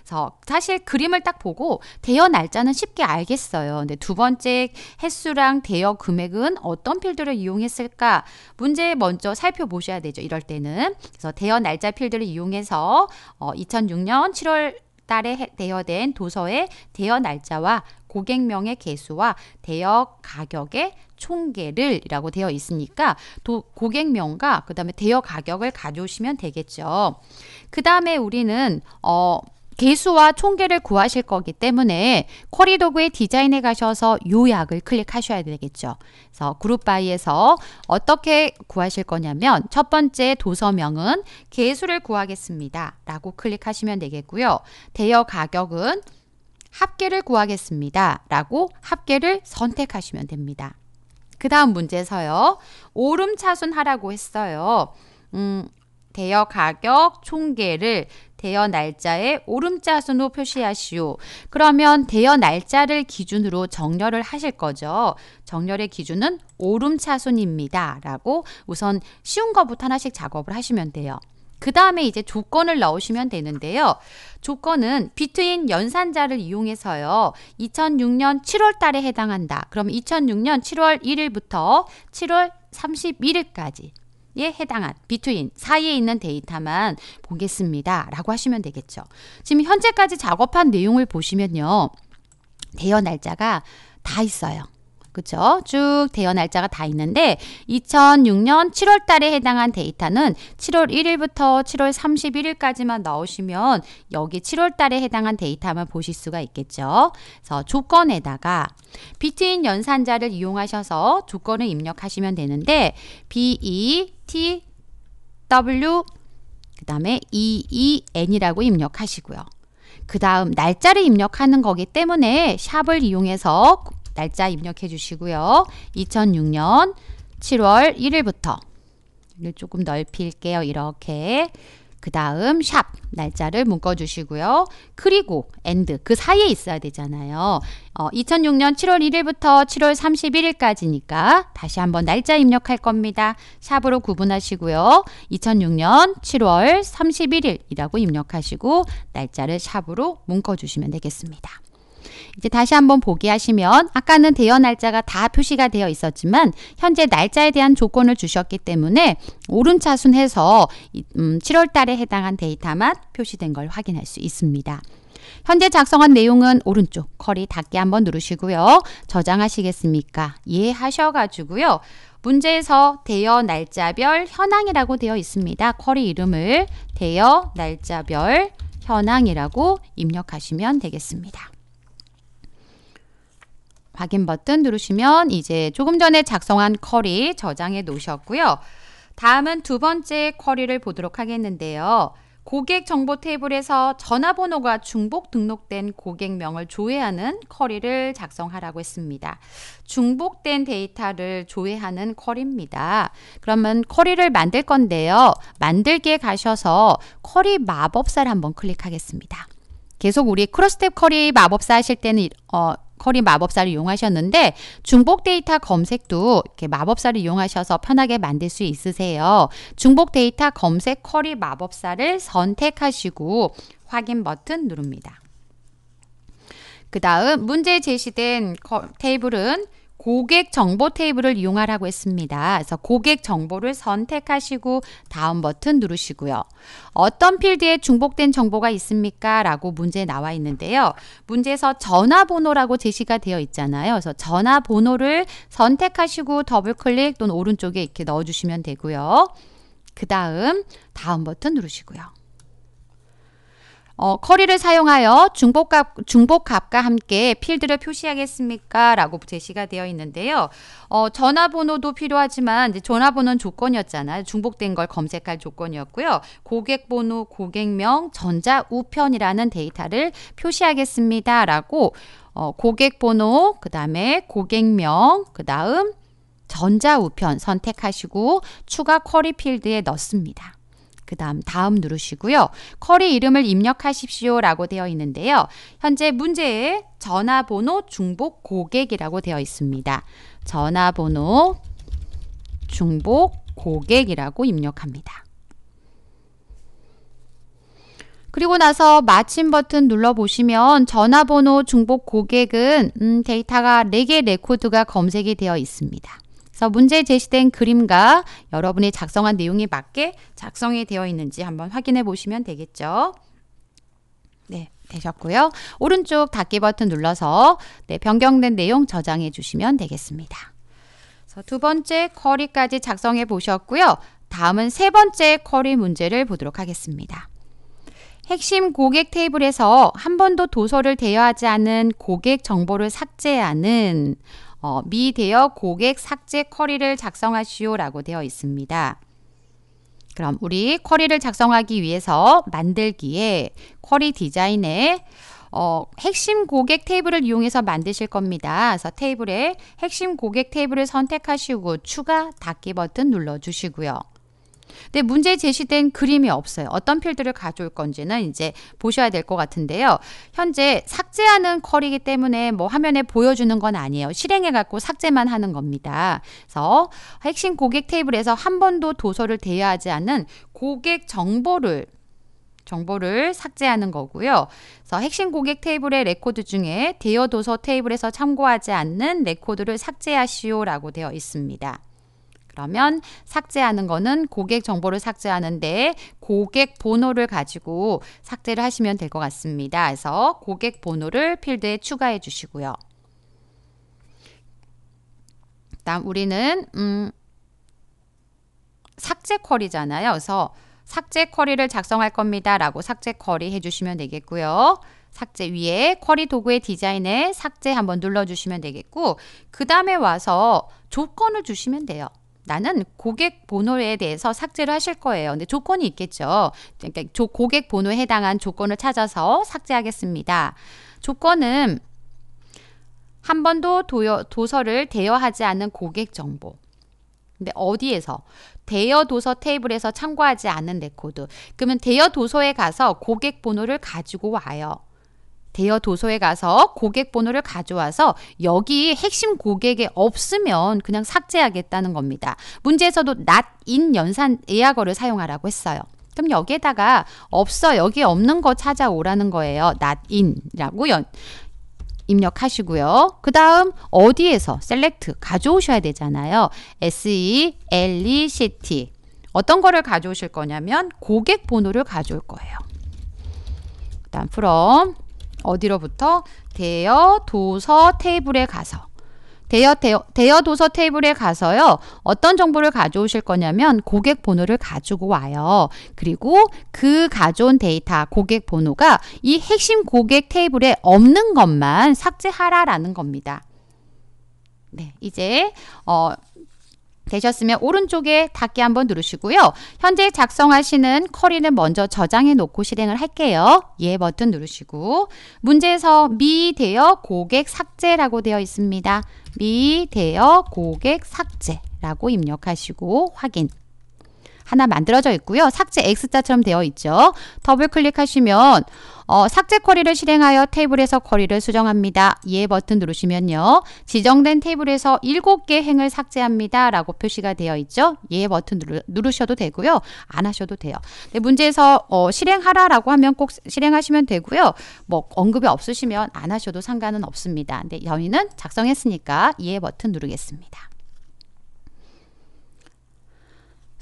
그래서 사실 그림을 딱 보고 대여 날짜는 쉽게 알겠어요. 근데 두 번째 횟수랑 대여 금액은 어떤 필드를 이용했을까? 문제 먼저 살펴보셔야 되죠. 이럴 때는. 그래서 대여 날짜 필드를 이용해서 어, 2006년 7월 달에 대여된 도서의 대여 날짜와 고객명의 개수와 대여 가격의 총계를 이라고 되어 있으니까 도, 고객명과 그 다음에 대여 가격을 가져오시면 되겠죠. 그 다음에 우리는 어 개수와 총계를 구하실 거기 때문에 쿼리 도구의 디자인에 가셔서 요약을 클릭하셔야 되겠죠. 그래서 그룹 바이에서 어떻게 구하실 거냐면 첫 번째 도서명은 개수를 구하겠습니다. 라고 클릭하시면 되겠고요. 대여 가격은 합계를 구하겠습니다. 라고 합계를 선택하시면 됩니다. 그 다음 문제에서요. 오름차순하라고 했어요. 음, 대여 가격 총계를 대여 날짜에 오름차순으로 표시하시오. 그러면 대여 날짜를 기준으로 정렬을 하실 거죠. 정렬의 기준은 오름차순입니다. 라고 우선 쉬운 것부터 하나씩 작업을 하시면 돼요. 그 다음에 이제 조건을 넣으시면 되는데요. 조건은 비트인 연산자를 이용해서요. 2006년 7월 달에 해당한다. 그럼 2006년 7월 1일부터 7월 31일까지 에 해당한 비트윈 사이에 있는 데이터만 보겠습니다. 라고 하시면 되겠죠. 지금 현재까지 작업한 내용을 보시면요. 대여 날짜가 다 있어요. 그쵸? 쭉 대여 날짜가 다 있는데 2006년 7월 달에 해당한 데이터는 7월 1일부터 7월 31일까지만 넣으시면 여기 7월 달에 해당한 데이터만 보실 수가 있겠죠. 그래서 조건에다가 비트인 연산자를 이용하셔서 조건을 입력하시면 되는데 BE, T, W 그 다음에 EEN이라고 입력하시고요. 그 다음 날짜를 입력하는 거기 때문에 샵을 이용해서 날짜 입력해 주시고요. 2006년 7월 1일부터 조금 넓힐게요. 이렇게 그 다음 샵 날짜를 묶어주시고요. 그리고 엔드 그 사이에 있어야 되잖아요. 어, 2006년 7월 1일부터 7월 31일까지니까 다시 한번 날짜 입력할 겁니다. 샵으로 구분하시고요. 2006년 7월 31일이라고 입력하시고 날짜를 샵으로 묶어주시면 되겠습니다. 이제 다시 한번 보기 하시면 아까는 대여 날짜가 다 표시가 되어 있었지만 현재 날짜에 대한 조건을 주셨기 때문에 오름차순해서 7월 음, 달에 해당한 데이터만 표시된 걸 확인할 수 있습니다. 현재 작성한 내용은 오른쪽 커리 닫기 한번 누르시고요. 저장하시겠습니까? 이해하셔가지고요. 문제에서 대여 날짜별 현황이라고 되어 있습니다. 쿼리 이름을 대여 날짜별 현황이라고 입력하시면 되겠습니다. 확인 버튼 누르시면 이제 조금 전에 작성한 쿼리 저장해 놓으셨고요. 다음은 두 번째 쿼리를 보도록 하겠는데요. 고객 정보 테이블에서 전화번호가 중복 등록된 고객명을 조회하는 쿼리를 작성하라고 했습니다. 중복된 데이터를 조회하는 쿼리입니다. 그러면 쿼리를 만들 건데요. 만들기에 가셔서 쿼리 마법사를 한번 클릭하겠습니다. 계속 우리 크로스탭 쿼리 마법사 하실 때는 어, 커리 마법사를 이용하셨는데 중복 데이터 검색도 이렇게 마법사를 이용하셔서 편하게 만들 수 있으세요. 중복 데이터 검색 쿼리 마법사를 선택하시고 확인 버튼 누릅니다. 그 다음 문제 제시된 테이블은 고객 정보 테이블을 이용하라고 했습니다. 그래서 고객 정보를 선택하시고 다운 버튼 누르시고요. 어떤 필드에 중복된 정보가 있습니까? 라고 문제에 나와 있는데요. 문제에서 전화번호라고 제시가 되어 있잖아요. 그래서 전화번호를 선택하시고 더블클릭 또는 오른쪽에 이렇게 넣어주시면 되고요. 그 다음 다운 버튼 누르시고요. 어, 커리를 사용하여 중복값, 중복값과 함께 필드를 표시하겠습니까? 라고 제시가 되어 있는데요. 어, 전화번호도 필요하지만 이제 전화번호는 조건이었잖아요. 중복된 걸 검색할 조건이었고요. 고객번호, 고객명, 전자우편이라는 데이터를 표시하겠습니다. 라고 어, 고객번호, 그 다음에 고객명, 그 다음 전자우편 선택하시고 추가 커리 필드에 넣습니다. 그 다음 다음 누르시고요. 커리 이름을 입력하십시오 라고 되어 있는데요. 현재 문제에 전화번호 중복 고객이라고 되어 있습니다. 전화번호 중복 고객이라고 입력합니다. 그리고 나서 마침 버튼 눌러보시면 전화번호 중복 고객은 음, 데이터가 4개 레코드가 검색이 되어 있습니다. 그래서 문제에 제시된 그림과 여러분이 작성한 내용에 맞게 작성이 되어 있는지 한번 확인해 보시면 되겠죠. 네, 되셨고요. 오른쪽 닫기 버튼 눌러서 네, 변경된 내용 저장해 주시면 되겠습니다. 두 번째 커리까지 작성해 보셨고요. 다음은 세 번째 커리 문제를 보도록 하겠습니다. 핵심 고객 테이블에서 한 번도 도서를 대여하지 않은 고객 정보를 삭제하는 어, 미대여 고객 삭제 쿼리를 작성하시오라고 되어 있습니다. 그럼 우리 쿼리를 작성하기 위해서 만들기에 쿼리 디자인에 어, 핵심 고객 테이블을 이용해서 만드실 겁니다. 그래서 테이블에 핵심 고객 테이블을 선택하시고 추가 닫기 버튼 눌러주시고요. 근데 문제 제시된 그림이 없어요. 어떤 필드를 가져올 건지는 이제 보셔야 될 것 같은데요. 현재 삭제하는 컬이기 때문에 뭐 화면에 보여주는 건 아니에요. 실행해 갖고 삭제만 하는 겁니다. 그래서 핵심 고객 테이블에서 한 번도 도서를 대여하지 않은 고객 정보를 정보를 삭제하는 거고요. 그래서 핵심 고객 테이블의 레코드 중에 대여 도서 테이블에서 참고하지 않는 레코드를 삭제하시오라고 되어 있습니다. 그러면 삭제하는 거는 고객 정보를 삭제하는데 고객 번호를 가지고 삭제를 하시면 될 것 같습니다. 그래서 고객 번호를 필드에 추가해 주시고요. 다음 우리는 음, 삭제 쿼리잖아요. 그래서 삭제 쿼리를 작성할 겁니다. 라고 삭제 쿼리 해주시면 되겠고요. 삭제 위에 쿼리 도구의 디자인에 삭제 한번 눌러주시면 되겠고 그 다음에 와서 조건을 주시면 돼요. 나는 고객 번호에 대해서 삭제를 하실 거예요. 근데 조건이 있겠죠. 그러니까 조, 고객 번호에 해당한 조건을 찾아서 삭제하겠습니다. 조건은 한 번도 도여, 도서를 대여하지 않은 고객 정보. 근데 어디에서? 대여 도서 테이블에서 참고하지 않은 레코드. 그러면 대여 도서에 가서 고객 번호를 가지고 와요. 대여 도서에 가서 고객 번호를 가져와서 여기 핵심 고객에 없으면 그냥 삭제하겠다는 겁니다. 문제에서도 낫인 연산 예약어를 사용하라고 했어요. 그럼 여기에다가 없어 여기 없는 거 찾아오라는 거예요. 낫인이라고 연 입력하시고요. 그 다음 어디에서 셀렉트 가져오셔야 되잖아요. SE, LE, CT 어떤 거를 가져오실 거냐면 고객 번호를 가져올 거예요. 그다음 from 어디로부터? 대여 도서 테이블에 가서. 대여, 대여, 대여 도서 테이블에 가서요. 어떤 정보를 가져오실 거냐면 고객 번호를 가지고 와요. 그리고 그 가져온 데이터, 고객 번호가 이 핵심 고객 테이블에 없는 것만 삭제하라라는 겁니다. 네, 이제 어 되셨으면 오른쪽에 닫기 한번 누르시고요. 현재 작성하시는 커리는 먼저 저장해 놓고 실행을 할게요. 예 버튼 누르시고 문제에서 미대여 고객 삭제라고 되어 있습니다. 미대여 고객 삭제라고 입력하시고 확인 하나 만들어져 있고요. 삭제 X자처럼 되어 있죠. 더블 클릭하시면 어, 삭제 쿼리를 실행하여 테이블에서 쿼리를 수정합니다. 예 버튼 누르시면요. 지정된 테이블에서 7개 행을 삭제합니다. 라고 표시가 되어 있죠. 예 버튼 누르, 셔도 되고요. 안 하셔도 돼요. 네, 문제에서 어, 실행하라 라고 하면 꼭 실행하시면 되고요. 뭐 언급이 없으시면 안 하셔도 상관은 없습니다. 근데 네, 저희는 작성했으니까 예 버튼 누르겠습니다.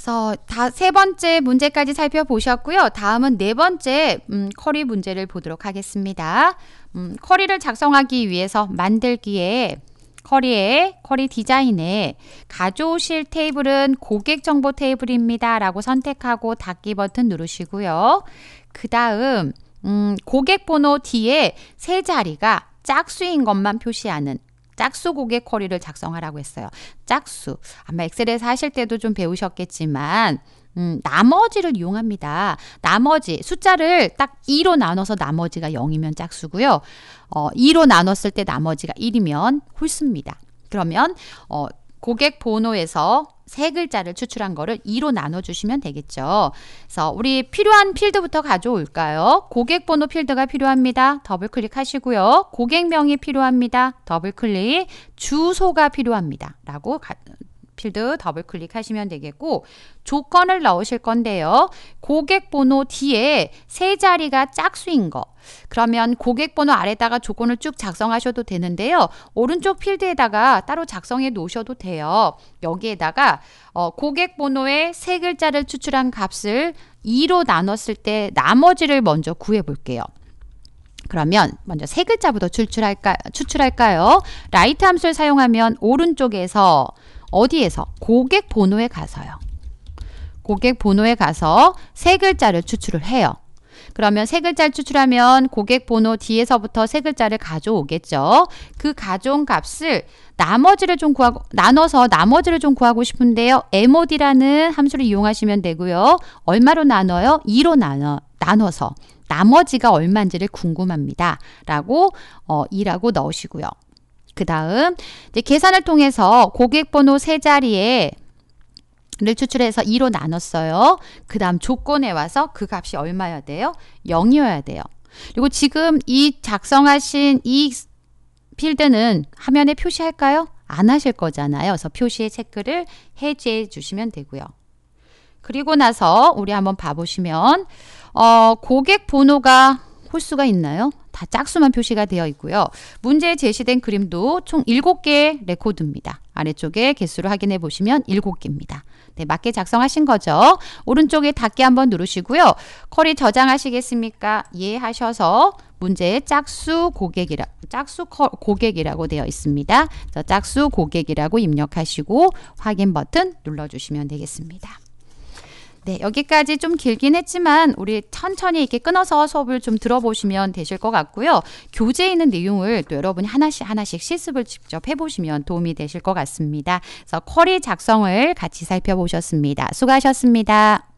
그래서 다세 번째 문제까지 살펴보셨고요. 다음은 네 번째 음, 커리 문제를 보도록 하겠습니다. 음, 커리를 작성하기 위해서 만들기에 커리에 커리 디자인에 가져오실 테이블은 고객 정보 테이블입니다. 라고 선택하고 닫기 버튼 누르시고요. 그 다음 음, 고객 번호 뒤에 세 자리가 짝수인 것만 표시하는 짝수 고객 쿼리를 작성하라고 했어요. 짝수. 아마 엑셀에서 하실 때도 좀 배우셨겠지만 음, 나머지를 이용합니다. 나머지 숫자를 딱 2로 나눠서 나머지가 0이면 짝수고요. 어, 2로 나눴을 때 나머지가 1이면 홀수입니다. 그러면 어, 고객 번호에서 세 글자를 추출한 거를 2로 나눠주시면 되겠죠. 그래서 우리 필요한 필드부터 가져올까요? 고객번호 필드가 필요합니다. 더블클릭 하시고요. 고객명이 필요합니다. 더블클릭. 주소가 필요합니다. 라고 필드 더블 클릭하시면 되겠고 조건을 넣으실 건데요. 고객 번호 뒤에 세 자리가 짝수인 거. 그러면 고객 번호 아래다가 조건을 쭉 작성하셔도 되는데요. 오른쪽 필드에다가 따로 작성해 놓으셔도 돼요. 여기에다가 어, 고객 번호의 세 글자를 추출한 값을 2로 나눴을 때 나머지를 먼저 구해 볼게요. 그러면 먼저 세 글자부터 추출할까, 추출할까요? 라이트 함수를 사용하면 오른쪽에서 어디에서? 고객 번호에 가서요. 고객 번호에 가서 세 글자를 추출을 해요. 그러면 세 글자를 추출하면 고객 번호 뒤에서부터 세 글자를 가져오겠죠. 그 가져온 값을 나머지를 좀 구하고 나눠서 나머지를 좀 구하고 싶은데요. mod라는 함수를 이용하시면 되고요. 얼마로 나눠요? 2로 나눠 나눠서 나머지가 얼마인지를 궁금합니다. 라고 어, 2라고 넣으시고요. 그 다음 계산을 통해서 고객번호 세 자리에 를 추출해서 2로 나눴어요. 그 다음 조건에 와서 그 값이 얼마여야 돼요? 0이어야 돼요. 그리고 지금 이 작성하신 이 필드는 화면에 표시할까요? 안 하실 거잖아요. 그래서 표시의 체크를 해제해 주시면 되고요. 그리고 나서 우리 한번 봐보시면 어, 고객 번호가 홀수가 있나요? 다 짝수만 표시가 되어 있고요. 문제에 제시된 그림도 총 7개의 레코드입니다. 아래쪽에 개수를 확인해 보시면 7개입니다. 네, 맞게 작성하신 거죠. 오른쪽에 닫기 한번 누르시고요. 쿼리 저장하시겠습니까? 예 하셔서 문제에 짝수 고객이라 짝수 고객이라고 되어 있습니다. 짝수 고객이라고 입력하시고 확인 버튼 눌러 주시면 되겠습니다. 네, 여기까지 좀 길긴 했지만 우리 천천히 이렇게 끊어서 수업을 좀 들어보시면 되실 것 같고요. 교재에 있는 내용을 또 여러분이 하나씩 하나씩 실습을 직접 해보시면 도움이 되실 것 같습니다. 그래서 쿼리 작성을 같이 살펴보셨습니다. 수고하셨습니다.